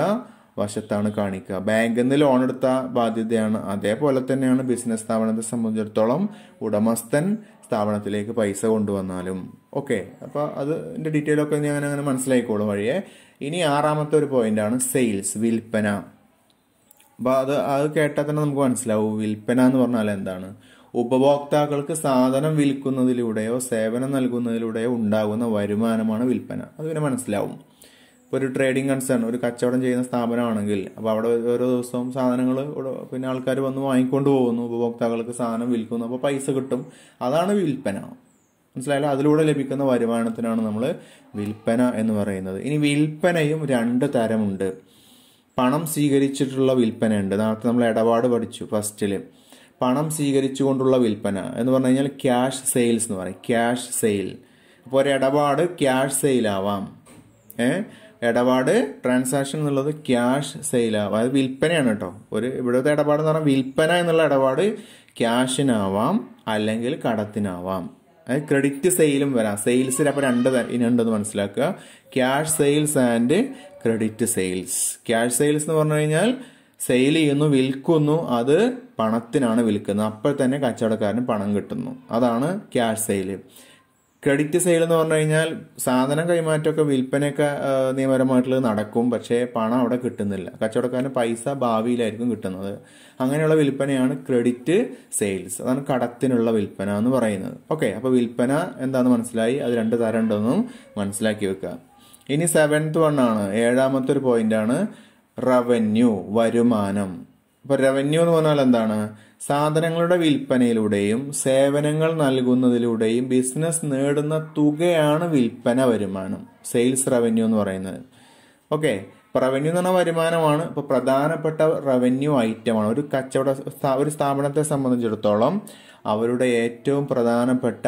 Speaker 1: വശത്താണ് കാണിക്കുക ബാങ്കിൽ നിന്ന് ലോൺ എടുത്ത ബാധ്യതയാണ് അതേപോലെ തന്നെയാണ് ബിസിനസ് സ്ഥാപനത്തെ സംബന്ധിച്ചിടത്തോളം ഉടമസ്ഥൻ സ്ഥാപനത്തിലേക്ക് പൈസ കൊണ്ടുവന്നാലും ഓക്കെ അപ്പോൾ അതിൻ്റെ ഡീറ്റെയിൽ ഒക്കെ ഞാൻ അങ്ങനെ മനസ്സിലാക്കിക്കോളും വഴിയെ ഇനി ആറാമത്തെ ഒരു പോയിന്റാണ് സെയിൽസ് വിൽപ്പന അപ്പോൾ അത് അത് കേട്ടാൽ തന്നെ നമുക്ക് മനസ്സിലാവും വിൽപ്പന എന്ന് പറഞ്ഞാൽ എന്താണ് ഉപഭോക്താക്കൾക്ക് സാധനം വിൽക്കുന്നതിലൂടെയോ സേവനം നൽകുന്നതിലൂടെയോ ഉണ്ടാകുന്ന വരുമാനമാണ് വിൽപ്പന അത് പിന്നെ മനസ്സിലാവും ഒരു ട്രേഡിംഗ് കൺസേൺ ഒരു കച്ചവടം ചെയ്യുന്ന സ്ഥാപനമാണെങ്കിൽ അപ്പോൾ അവിടെ ഓരോ ദിവസവും സാധനങ്ങൾ പിന്നെ ആൾക്കാർ വന്ന് വാങ്ങിക്കൊണ്ട് പോകുന്നു ഉപഭോക്താക്കൾക്ക് സാധനം വിൽക്കുന്നു അപ്പോൾ പൈസ കിട്ടും അതാണ് വിൽപ്പന മനസ്സിലായാലും അതിലൂടെ ലഭിക്കുന്ന വരുമാനത്തിനാണ് നമ്മൾ വിൽപ്പന എന്ന് പറയുന്നത് ഇനി വിൽപ്പനയും രണ്ട് തരമുണ്ട് പണം സ്വീകരിച്ചിട്ടുള്ള വിൽപ്പനയുണ്ട് നേരത്തെ നമ്മൾ ഇടപാട് പഠിച്ചു ഫസ്റ്റിൽ പണം സ്വീകരിച്ചുകൊണ്ടുള്ള വിൽപ്പന എന്ന് പറഞ്ഞു കഴിഞ്ഞാൽ ക്യാഷ് സെയിൽസ് എന്ന് പറയും ക്യാഷ് സെയിൽ അപ്പോൾ ഒരു ഇടപാട് ക്യാഷ് ആവാം ഏഹ് ഇടപാട് ട്രാൻസാക്ഷൻ എന്നുള്ളത് ക്യാഷ് സെയിലാവാം അതായത് വിൽപ്പനയാണ് കേട്ടോ ഒരു ഇവിടുത്തെ ഇടപാട് എന്ന് പറഞ്ഞാൽ വിൽപ്പന എന്നുള്ള ഇടപാട് ക്യാഷിനാവാം അല്ലെങ്കിൽ കടത്തിനാവാം അതായത് ക്രെഡിറ്റ് സെയിലും വരാം സെയിൽസിൽ അപ്പോൾ രണ്ട് ഇനുണ്ടെന്ന് മനസ്സിലാക്കുക cash sales and credit sales cash sales എന്ന് പറഞ്ഞു കഴിഞ്ഞാൽ സെയിൽ ചെയ്യുന്നു വിൽക്കുന്നു അത് പണത്തിനാണ് വിൽക്കുന്നത് അപ്പോൾ തന്നെ കച്ചവടക്കാരന് പണം കിട്ടുന്നു അതാണ് ക്യാഷ് സെയിൽ ക്രെഡിറ്റ് സെയിൽ എന്ന് പറഞ്ഞു കഴിഞ്ഞാൽ സാധനം കൈമാറ്റമൊക്കെ വിൽപ്പനയൊക്കെ നിയമപരമായിട്ടുള്ളത് നടക്കും പക്ഷേ പണം അവിടെ കിട്ടുന്നില്ല കച്ചവടക്കാരന് പൈസ ഭാവിയിലായിരിക്കും കിട്ടുന്നത് അങ്ങനെയുള്ള വിൽപ്പനയാണ് ക്രെഡിറ്റ് സെയിൽസ് അതാണ് കടത്തിനുള്ള വിൽപ്പന എന്ന് പറയുന്നത് ഓക്കെ അപ്പോൾ വിൽപ്പന എന്താണെന്ന് മനസ്സിലായി അത് രണ്ട് തരം ഉണ്ടെന്നും മനസ്സിലാക്കി വെക്കുക ഇനി സെവൻത്ത് ആണ് ഏഴാമത്തെ ഒരു പോയിന്റ് ആണ് റവന്യൂ വരുമാനം ഇപ്പൊ റവന്യൂ എന്ന് പറഞ്ഞാൽ എന്താണ് സാധനങ്ങളുടെ വിൽപ്പനയിലൂടെയും സേവനങ്ങൾ നൽകുന്നതിലൂടെയും ബിസിനസ് നേടുന്ന തുകയാണ് വിൽപ്പന വരുമാനം സെയിൽസ് റവന്യൂ എന്ന് പറയുന്നത് ഓക്കെ ഇപ്പോൾ റവന്യൂ എന്ന് പറഞ്ഞ വരുമാനമാണ് ഇപ്പൊ പ്രധാനപ്പെട്ട റവന്യൂ ഐറ്റമാണ് ഒരു കച്ചവട ഒരു സ്ഥാപനത്തെ സംബന്ധിച്ചിടത്തോളം അവരുടെ ഏറ്റവും പ്രധാനപ്പെട്ട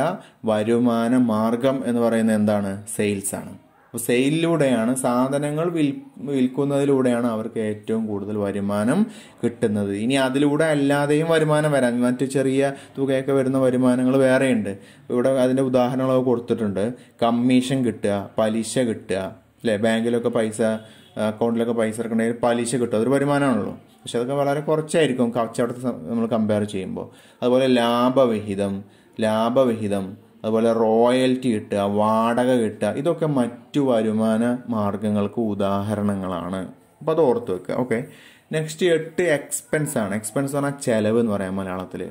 Speaker 1: വരുമാന മാർഗം എന്ന് പറയുന്നത് എന്താണ് സെയിൽസ് ആണ് അപ്പോൾ സെയിലിലൂടെയാണ് സാധനങ്ങൾ വിൽ വിൽക്കുന്നതിലൂടെയാണ് അവർക്ക് ഏറ്റവും കൂടുതൽ വരുമാനം കിട്ടുന്നത് ഇനി അതിലൂടെ അല്ലാതെയും വരുമാനം വരാം മറ്റു ചെറിയ തുകയൊക്കെ വരുന്ന വരുമാനങ്ങൾ വേറെയുണ്ട് ഇവിടെ അതിൻ്റെ ഉദാഹരണങ്ങളൊക്കെ കൊടുത്തിട്ടുണ്ട് കമ്മീഷൻ കിട്ടുക പലിശ കിട്ടുക അല്ലേ ബാങ്കിലൊക്കെ പൈസ അക്കൗണ്ടിലൊക്കെ പൈസ ഇറക്കണമെങ്കിൽ പലിശ കിട്ടും അതൊരു വരുമാനമാണല്ലോ പക്ഷെ അതൊക്കെ വളരെ കുറച്ചായിരിക്കും കച്ചവടത്തെ നമ്മൾ കമ്പയർ ചെയ്യുമ്പോൾ അതുപോലെ ലാഭവിഹിതം ലാഭവിഹിതം അതുപോലെ റോയൽറ്റി കിട്ടുക വാടക കിട്ടുക ഇതൊക്കെ മറ്റു വരുമാന മാർഗങ്ങൾക്ക് ഉദാഹരണങ്ങളാണ് അപ്പോൾ അത് ഓർത്ത് വെക്കുക ഓക്കെ നെക്സ്റ്റ് എട്ട് എക്സ്പെൻസ് ആണ് എക്സ്പെൻസ് പറഞ്ഞാൽ ചിലവ് എന്ന് പറയാം മലയാളത്തിൽ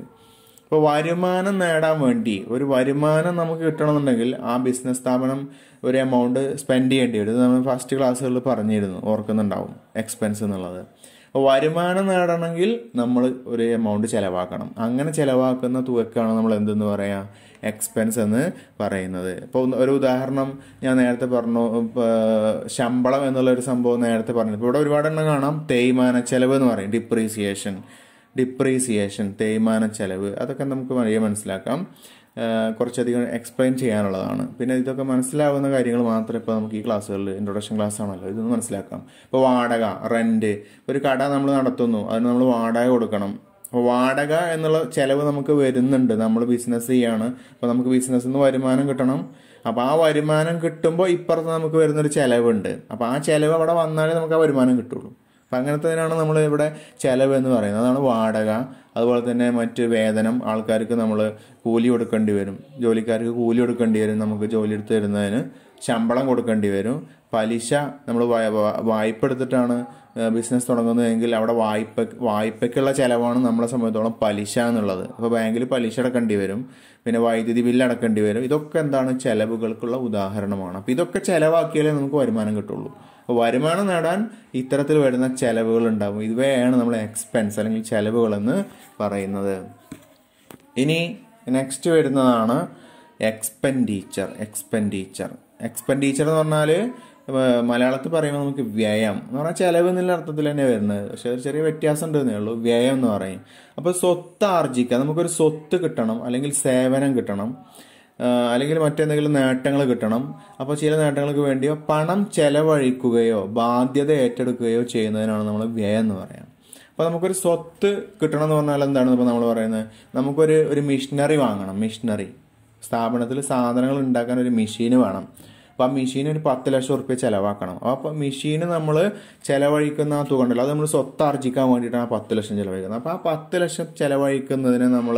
Speaker 1: ഇപ്പോൾ വരുമാനം നേടാൻ വേണ്ടി ഒരു വരുമാനം നമുക്ക് കിട്ടണമെന്നുണ്ടെങ്കിൽ ആ ബിസിനസ് സ്ഥാപനം ഒരു എമൗണ്ട് സ്പെൻഡ് ചെയ്യേണ്ടി വരും നമ്മൾ ഫസ്റ്റ് ക്ലാസ്സുകളിൽ പറഞ്ഞിരുന്നു ഓർക്കുന്നുണ്ടാവും എക്സ്പെൻസ് എന്നുള്ളത് അപ്പോൾ വരുമാനം നേടണമെങ്കിൽ നമ്മൾ ഒരു എമൗണ്ട് ചിലവാക്കണം അങ്ങനെ ചിലവാക്കുന്ന തുകക്കാണ് നമ്മൾ എന്തെന്ന് പറയുക എക്സ്പെൻസ് എന്ന് പറയുന്നത് ഇപ്പോൾ ഒരു ഉദാഹരണം ഞാൻ നേരത്തെ പറഞ്ഞു ശമ്പളം എന്നുള്ളൊരു സംഭവം നേരത്തെ പറഞ്ഞു ഇപ്പോൾ ഇവിടെ ഒരുപാടെണ്ണം കാണാം തേയ്മാന ചെലവ് എന്ന് പറയും ഡിപ്രീസിയേഷൻ ഡിപ്രീസിയേഷൻ തേയ്മാന ചെലവ് അതൊക്കെ നമുക്ക് വലിയ മനസ്സിലാക്കാം കുറച്ചധികം എക്സ്പ്ലെയിൻ ചെയ്യാനുള്ളതാണ് പിന്നെ ഇതൊക്കെ മനസ്സിലാവുന്ന കാര്യങ്ങൾ മാത്രമേ ഇപ്പോൾ നമുക്ക് ഈ ക്ലാസ്സുകളിൽ ഇൻട്രൊഡക്ഷൻ ക്ലാസ് ആണല്ലോ ഇതൊന്ന് മനസ്സിലാക്കാം ഇപ്പോൾ വാടക റെൻറ്റ് ഒരു കട നമ്മൾ നടത്തുന്നു അതിന് നമ്മൾ വാടക കൊടുക്കണം വാടക എന്നുള്ള ചിലവ് നമുക്ക് വരുന്നുണ്ട് നമ്മൾ ബിസിനസ് ചെയ്യാണ് അപ്പോൾ നമുക്ക് ബിസിനസ്സിൽ നിന്ന് വരുമാനം കിട്ടണം അപ്പോൾ ആ വരുമാനം കിട്ടുമ്പോൾ ഇപ്പുറത്ത് നമുക്ക് വരുന്നൊരു ചിലവുണ്ട് അപ്പോൾ ആ ചിലവ് അവിടെ വന്നാലേ നമുക്ക് ആ വരുമാനം കിട്ടുള്ളൂ അപ്പം അങ്ങനത്തേതിനാണ് നമ്മൾ ഇവിടെ ചിലവ് എന്ന് പറയുന്നത് അതാണ് വാടക അതുപോലെ തന്നെ മറ്റ് വേതനം ആൾക്കാർക്ക് നമ്മൾ കൂലി കൊടുക്കേണ്ടി വരും ജോലിക്കാർക്ക് കൂലി കൊടുക്കേണ്ടി വരും നമുക്ക് ജോലി എടുത്ത് തരുന്നതിന് ശമ്പളം കൊടുക്കേണ്ടി വരും പലിശ നമ്മൾ വായ്പ എടുത്തിട്ടാണ് ബിസിനസ് തുടങ്ങുന്നതെങ്കിൽ അവിടെ വായ്പ വായ്പയ്ക്കുള്ള ചിലവാണ് നമ്മളെ സംബന്ധിച്ചോളം പലിശ എന്നുള്ളത് അപ്പോൾ ബാങ്കിൽ പലിശ അടക്കേണ്ടി വരും പിന്നെ വൈദ്യുതി ബില്ല് അടക്കേണ്ടി വരും ഇതൊക്കെ എന്താണ് ചിലവുകൾക്കുള്ള ഉദാഹരണമാണ് അപ്പോൾ ഇതൊക്കെ ചിലവാക്കിയാലേ നമുക്ക് വരുമാനം കിട്ടുള്ളൂ അപ്പോൾ വരുമാനം നേടാൻ ഇത്തരത്തിൽ വരുന്ന ചിലവുകൾ ഉണ്ടാകും ഇവയാണ് നമ്മൾ എക്സ്പെൻസ് അല്ലെങ്കിൽ ചിലവുകളെന്ന് പറയുന്നത് ഇനി നെക്സ്റ്റ് വരുന്നതാണ് എക്സ്പെൻഡിച്ചർ എക്സ്പെൻഡിച്ചർ എക്സ്പെൻഡിച്ചർ എന്ന് പറഞ്ഞാൽ മലയാളത്തിൽ പറയുമ്പോൾ നമുക്ക് വ്യയം എന്ന് പറഞ്ഞാൽ ചിലവ് എന്നുള്ള അർത്ഥത്തിൽ തന്നെ വരുന്നത് പക്ഷെ ഒരു ചെറിയ വ്യത്യാസം ഉണ്ടെന്നേ ഉള്ളൂ വ്യയം എന്ന് പറയും അപ്പോൾ സ്വത്ത് ആർജിക്കുക നമുക്കൊരു സ്വത്ത് കിട്ടണം അല്ലെങ്കിൽ സേവനം കിട്ടണം അല്ലെങ്കിൽ മറ്റെന്തെങ്കിലും നേട്ടങ്ങൾ കിട്ടണം അപ്പോൾ ചില നേട്ടങ്ങൾക്ക് വേണ്ടിയോ പണം ചെലവഴിക്കുകയോ ബാധ്യത ഏറ്റെടുക്കുകയോ ചെയ്യുന്നതിനാണ് നമ്മൾ വ്യയം എന്ന് പറയാം അപ്പോൾ നമുക്കൊരു സ്വത്ത് കിട്ടണം എന്ന് പറഞ്ഞാൽ എന്താണ് ഇപ്പോൾ നമ്മൾ പറയുന്നത് നമുക്കൊരു ഒരു മിഷനറി വാങ്ങണം മിഷനറി സ്ഥാപനത്തിൽ സാധനങ്ങൾ ഉണ്ടാക്കാൻ ഒരു മെഷീന് വേണം അപ്പോൾ ആ മെഷീൻ ഒരു പത്ത് ലക്ഷം റുപ്യ ചിലവാക്കണം അപ്പോൾ മെഷീന് നമ്മൾ ചിലവഴിക്കുന്ന ആ തുക ഉണ്ടല്ലോ അത് നമ്മൾ സ്വത്ത് ആർജിക്കാൻ വേണ്ടിയിട്ടാണ് ആ പത്ത് ലക്ഷം ചിലവഴിക്കുന്നത് അപ്പോൾ ആ പത്ത് ലക്ഷം ചിലവഴിക്കുന്നതിന് നമ്മൾ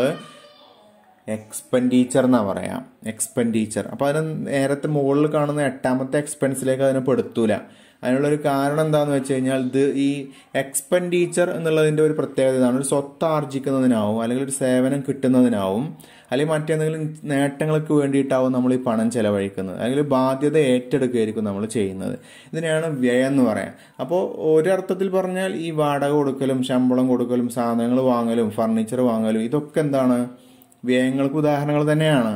Speaker 1: എക്സ്പെൻഡിച്ചർ എന്നാണ് പറയാം എക്സ്പെൻഡിച്ചർ അപ്പോൾ അതിന് നേരത്തെ മുകളിൽ കാണുന്ന എട്ടാമത്തെ എക്സ്പെൻസിലേക്ക് അതിനെ പെടുത്തൂല അതിനുള്ളൊരു കാരണം എന്താണെന്ന് വെച്ച് കഴിഞ്ഞാൽ ഇത് ഈ എക്സ്പെൻഡിച്ചർ എന്നുള്ളതിൻ്റെ ഒരു പ്രത്യേകത ഇതാണ് ഒരു സ്വത്ത് ആർജിക്കുന്നതിനാവും അല്ലെങ്കിൽ ഒരു സേവനം കിട്ടുന്നതിനാവും അല്ലെങ്കിൽ മറ്റേന്തെങ്കിലും നേട്ടങ്ങൾക്ക് വേണ്ടിയിട്ടാവും നമ്മൾ ഈ പണം ചെലവഴിക്കുന്നത് അല്ലെങ്കിൽ ബാധ്യത ഏറ്റെടുക്കുകയായിരിക്കും നമ്മൾ ചെയ്യുന്നത് ഇതിനെയാണ് വ്യയം എന്ന് പറയാം അപ്പോൾ ഒരർത്ഥത്തിൽ പറഞ്ഞാൽ ഈ വാടക കൊടുക്കലും ശമ്പളം കൊടുക്കലും സാധനങ്ങൾ വാങ്ങലും ഫർണിച്ചർ വാങ്ങലും ഇതൊക്കെ എന്താണ് വ്യയങ്ങൾക്ക് ഉദാഹരണങ്ങൾ തന്നെയാണ്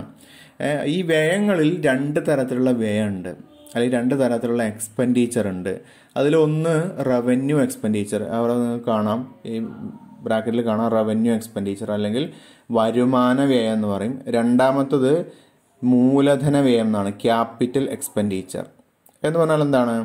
Speaker 1: ഈ വ്യയങ്ങളിൽ രണ്ട് തരത്തിലുള്ള വ്യയമുണ്ട് അല്ലെങ്കിൽ രണ്ട് തരത്തിലുള്ള എക്സ്പെൻഡിച്ചർ ഉണ്ട് അതിലൊന്ന് റവന്യൂ എക്സ്പെൻഡിച്ചർ അവിടെ നിങ്ങൾ കാണാം ഈ ബ്രാക്കറ്റിൽ കാണാം റവന്യൂ എക്സ്പെൻഡിച്ചർ അല്ലെങ്കിൽ വരുമാന വ്യയം എന്ന് പറയും രണ്ടാമത്തത് മൂലധന വ്യയം എന്നാണ് ക്യാപിറ്റൽ എക്സ്പെൻഡിച്ചർ എന്ന് പറഞ്ഞാൽ എന്താണ്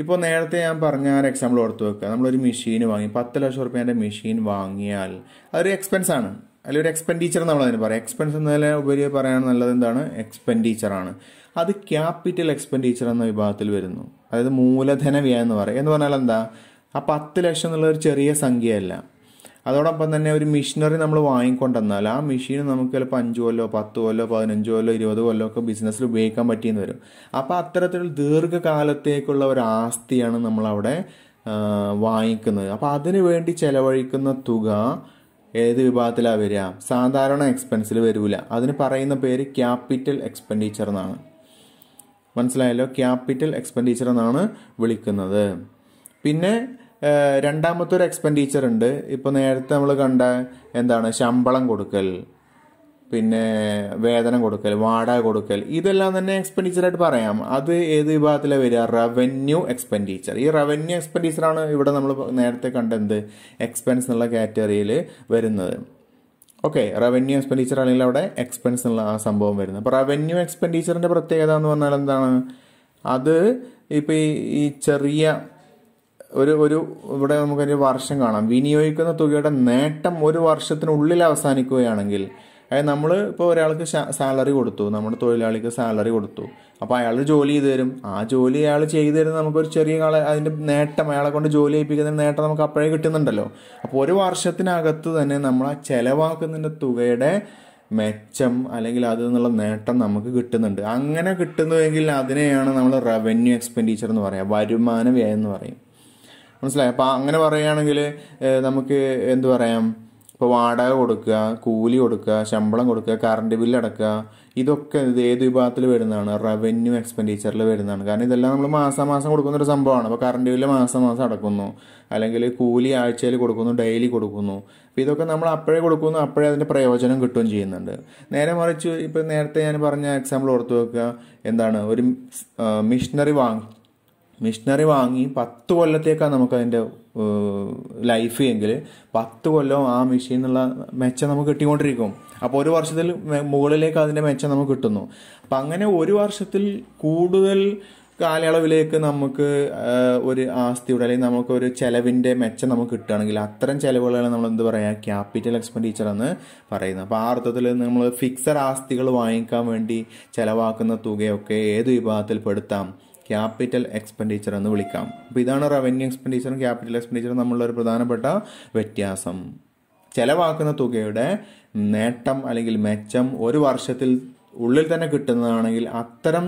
Speaker 1: ഇപ്പോൾ നേരത്തെ ഞാൻ പറഞ്ഞ ഒരു എക്സാമ്പിൾ ഓർത്ത് വെക്കുക നമ്മളൊരു മെഷീൻ വാങ്ങി പത്ത് ലക്ഷം റുപ്യേൻ്റെ മെഷീൻ വാങ്ങിയാൽ അതൊരു എക്സ്പെൻസ് ആണ് അല്ലെങ്കിൽ ഒരു എക്സ്പെൻഡിച്ചർ നമ്മൾ അതിന് പറയാം എക്സ്പെൻസ് എന്നതിൽ ഉപരി പറയാൻ നല്ലത് എന്താണ് എക്സ്പെൻഡിച്ചറാണ് ആണ് അത് ക്യാപിറ്റൽ എക്സ്പെൻഡിച്ചർ എന്ന വിഭാഗത്തിൽ വരുന്നു അതായത് മൂലധന വ്യയം എന്ന് പറയും എന്ന് പറഞ്ഞാൽ എന്താ ആ പത്ത് ലക്ഷം എന്നുള്ള ഒരു ചെറിയ സംഖ്യയല്ല അതോടൊപ്പം തന്നെ ഒരു മെഷീനറി നമ്മൾ വാങ്ങിക്കൊണ്ടെന്നാൽ ആ മെഷീൻ നമുക്ക് ചിലപ്പോൾ അഞ്ച് കൊല്ലോ പത്ത് കൊല്ലോ പതിനഞ്ച് കൊല്ലോ ഇരുപത് കൊല്ലോ ഒക്കെ ബിസിനസ്സിൽ ഉപയോഗിക്കാൻ പറ്റിയെന്ന് വരും അപ്പോൾ അത്തരത്തിലുള്ള ദീർഘകാലത്തേക്കുള്ള ഒരു ആസ്തിയാണ് നമ്മളവിടെ വാങ്ങിക്കുന്നത് അപ്പോൾ അതിനു വേണ്ടി ചിലവഴിക്കുന്ന തുക ഏത് വിഭാഗത്തിലാണ് വരിക സാധാരണ എക്സ്പെൻസിൽ വരില്ല അതിന് പറയുന്ന പേര് ക്യാപിറ്റൽ എക്സ്പെൻഡിച്ചർ എന്നാണ് മനസ്സിലായല്ലോ ക്യാപിറ്റൽ എക്സ്പെൻഡിച്ചർ എന്നാണ് വിളിക്കുന്നത് പിന്നെ രണ്ടാമത്തെ ഒരു എക്സ്പെൻഡിച്ചർ ഉണ്ട് ഇപ്പോൾ നേരത്തെ നമ്മൾ കണ്ട എന്താണ് ശമ്പളം കൊടുക്കൽ പിന്നെ വേതനം കൊടുക്കൽ വാടക കൊടുക്കൽ ഇതെല്ലാം തന്നെ എക്സ്പെൻഡിച്ചറായിട്ട് പറയാം അത് ഏത് വിഭാഗത്തിലെ വരിക റവന്യൂ എക്സ്പെൻഡിച്ചർ ഈ റവന്യൂ എക്സ്പെൻഡിച്ചറാണ് ഇവിടെ നമ്മൾ നേരത്തെ കണ്ട എന്ത് എക്സ്പെൻസ് എന്നുള്ള കാറ്റഗറിയിൽ വരുന്നത് ഓക്കെ റവന്യൂ എക്സ്പെൻഡിച്ചർ അല്ലെങ്കിൽ അവിടെ എക്സ്പെൻസ് എന്നുള്ള ആ സംഭവം വരുന്നത് അപ്പോൾ റവന്യൂ എക്സ്പെൻഡിച്ചറിൻ്റെ പ്രത്യേകത എന്ന് പറഞ്ഞാൽ എന്താണ് അത് ഇപ്പോൾ ഈ ചെറിയ ഒരു ഒരു ഇവിടെ നമുക്കൊരു വർഷം കാണാം വിനിയോഗിക്കുന്ന തുകയുടെ നേട്ടം ഒരു വർഷത്തിനുള്ളിൽ അവസാനിക്കുകയാണെങ്കിൽ അതായത് നമ്മൾ ഇപ്പോൾ ഒരാൾക്ക് സാലറി കൊടുത്തു നമ്മുടെ തൊഴിലാളിക്ക് സാലറി കൊടുത്തു അപ്പോൾ അയാൾ ജോലി ചെയ്തു തരും ആ ജോലി അയാൾ ചെയ്തു തരുന്ന നമുക്കൊരു ചെറിയ കാല അതിൻ്റെ നേട്ടം അയാളെ കൊണ്ട് ജോലി ചെയ്യിപ്പിക്കുന്ന നേട്ടം നമുക്ക് അപ്പോഴേ കിട്ടുന്നുണ്ടല്ലോ അപ്പോൾ ഒരു വർഷത്തിനകത്ത് തന്നെ നമ്മൾ ആ ചിലവാക്കുന്നതിൻ്റെ തുകയുടെ മെച്ചം അല്ലെങ്കിൽ അതിൽ നിന്നുള്ള നേട്ടം നമുക്ക് കിട്ടുന്നുണ്ട് അങ്ങനെ കിട്ടുന്നുവെങ്കിൽ അതിനെയാണ് നമ്മൾ റവന്യൂ എക്സ്പെൻഡിച്ചർ എന്ന് പറയുക വരുമാന വ്യയം എന്ന് പറയും മനസ്സിലായി അപ്പോൾ അങ്ങനെ പറയുകയാണെങ്കിൽ നമുക്ക് എന്തു പറയാം ഇപ്പോൾ വാടക കൊടുക്കുക കൂലി കൊടുക്കുക ശമ്പളം കൊടുക്കുക കറണ്ട് ബില്ല് അടക്കുക ഇതൊക്കെ ഇത് ഏത് വിഭാഗത്തിൽ വരുന്നതാണ് റവന്യൂ എക്സ്പെൻഡിച്ചറിൽ വരുന്നതാണ് കാരണം ഇതെല്ലാം നമ്മൾ മാസം മാസം കൊടുക്കുന്ന ഒരു സംഭവമാണ് അപ്പോൾ കറണ്ട് ബില്ല് മാസം അടക്കുന്നു അല്ലെങ്കിൽ കൂലി ആഴ്ചയിൽ കൊടുക്കുന്നു ഡെയിലി കൊടുക്കുന്നു അപ്പോൾ ഇതൊക്കെ നമ്മൾ അപ്പോഴേ കൊടുക്കുന്നു അപ്പോഴേ അതിൻ്റെ പ്രയോജനം കിട്ടുകയും ചെയ്യുന്നുണ്ട് നേരെ മറിച്ച് ഇപ്പോൾ നേരത്തെ ഞാൻ പറഞ്ഞ എക്സാമ്പിൾ ഓർത്ത് വെക്കുക എന്താണ് ഒരു മിഷനറി വാങ്ങി മിഷനറി വാങ്ങി പത്ത് കൊല്ലത്തേക്കാണ് അതിൻ്റെ ലൈഫ് എങ്കിൽ പത്ത് കൊല്ലം ആ മെഷീനുള്ള മെച്ചം നമുക്ക് കിട്ടിക്കൊണ്ടിരിക്കും അപ്പോൾ ഒരു വർഷത്തിൽ മുകളിലേക്ക് അതിൻ്റെ മെച്ചം നമുക്ക് കിട്ടുന്നു അപ്പം അങ്ങനെ ഒരു വർഷത്തിൽ കൂടുതൽ കാലയളവിലേക്ക് നമുക്ക് ഒരു ആസ്തിയുടെ അല്ലെങ്കിൽ നമുക്ക് ഒരു ചെലവിൻ്റെ മെച്ചം നമുക്ക് കിട്ടുകയാണെങ്കിൽ അത്തരം ചെലവുകളാണ് നമ്മൾ എന്ത് പറയുക ക്യാപിറ്റൽ എക്സ്പെൻഡിച്ചർ എന്ന് പറയുന്നത് അപ്പോൾ ആ അർത്ഥത്തിൽ നമ്മൾ ഫിക്സഡ് ആസ്തികൾ വാങ്ങിക്കാൻ വേണ്ടി ചിലവാക്കുന്ന തുകയൊക്കെ ഏത് വിഭാഗത്തിൽ പെടുത്താം ക്യാപിറ്റൽ എക്സ്പെൻഡിച്ചർ എന്ന് വിളിക്കാം അപ്പോൾ ഇതാണ് റവന്യൂ എക്സ്പെൻഡിച്ചറും ക്യാപിറ്റൽ എക്സ്പെൻഡിച്ചറും തമ്മിലുള്ള ഒരു പ്രധാനപ്പെട്ട വ്യത്യാസം ചെലവാക്കുന്ന തുകയുടെ നേട്ടം അല്ലെങ്കിൽ മെച്ചം ഒരു വർഷത്തിൽ ഉള്ളിൽ തന്നെ കിട്ടുന്നതാണെങ്കിൽ അത്തരം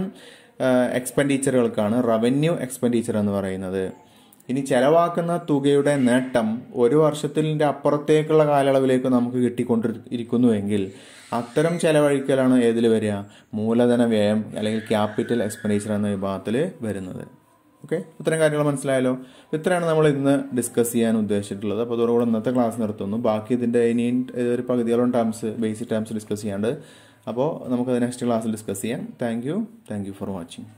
Speaker 1: എക്സ്പെൻഡിച്ചറുകൾക്കാണ് റവന്യൂ എക്സ്പെൻഡിച്ചർ എന്ന് പറയുന്നത് ഇനി ചെലവാക്കുന്ന തുകയുടെ നേട്ടം ഒരു വർഷത്തിൻ്റെ അപ്പുറത്തേക്കുള്ള കാലയളവിലേക്ക് നമുക്ക് കിട്ടിക്കൊണ്ടിരിക്കുന്നുവെങ്കിൽ അത്തരം ചെലവഴിക്കലാണ് ഏതിൽ വരിക മൂലധന വ്യയം അല്ലെങ്കിൽ ക്യാപിറ്റൽ എക്സ്പെൻഡിച്ചർ എന്ന വിഭാഗത്തിൽ വരുന്നത് ഓക്കെ ഇത്രയും കാര്യങ്ങൾ മനസ്സിലായല്ലോ ഇത്രയാണ് നമ്മൾ ഇന്ന് ഡിസ്കസ് ചെയ്യാൻ ഉദ്ദേശിച്ചിട്ടുള്ളത് അപ്പോൾ അതോടുകൂടെ ഇന്നത്തെ ക്ലാസ് നിർത്തുന്നു ബാക്കി ഇതിൻ്റെ ഇനിയും ഒരു പകുതിയോളം ടേംസ് ബേസിക് ടേംസ് ഡിസ്കസ് ചെയ്യാണ്ട് അപ്പോൾ നമുക്കത് നെക്സ്റ്റ് ക്ലാസ്സിൽ ഡിസ്കസ് ചെയ്യാം thank you thank you for watching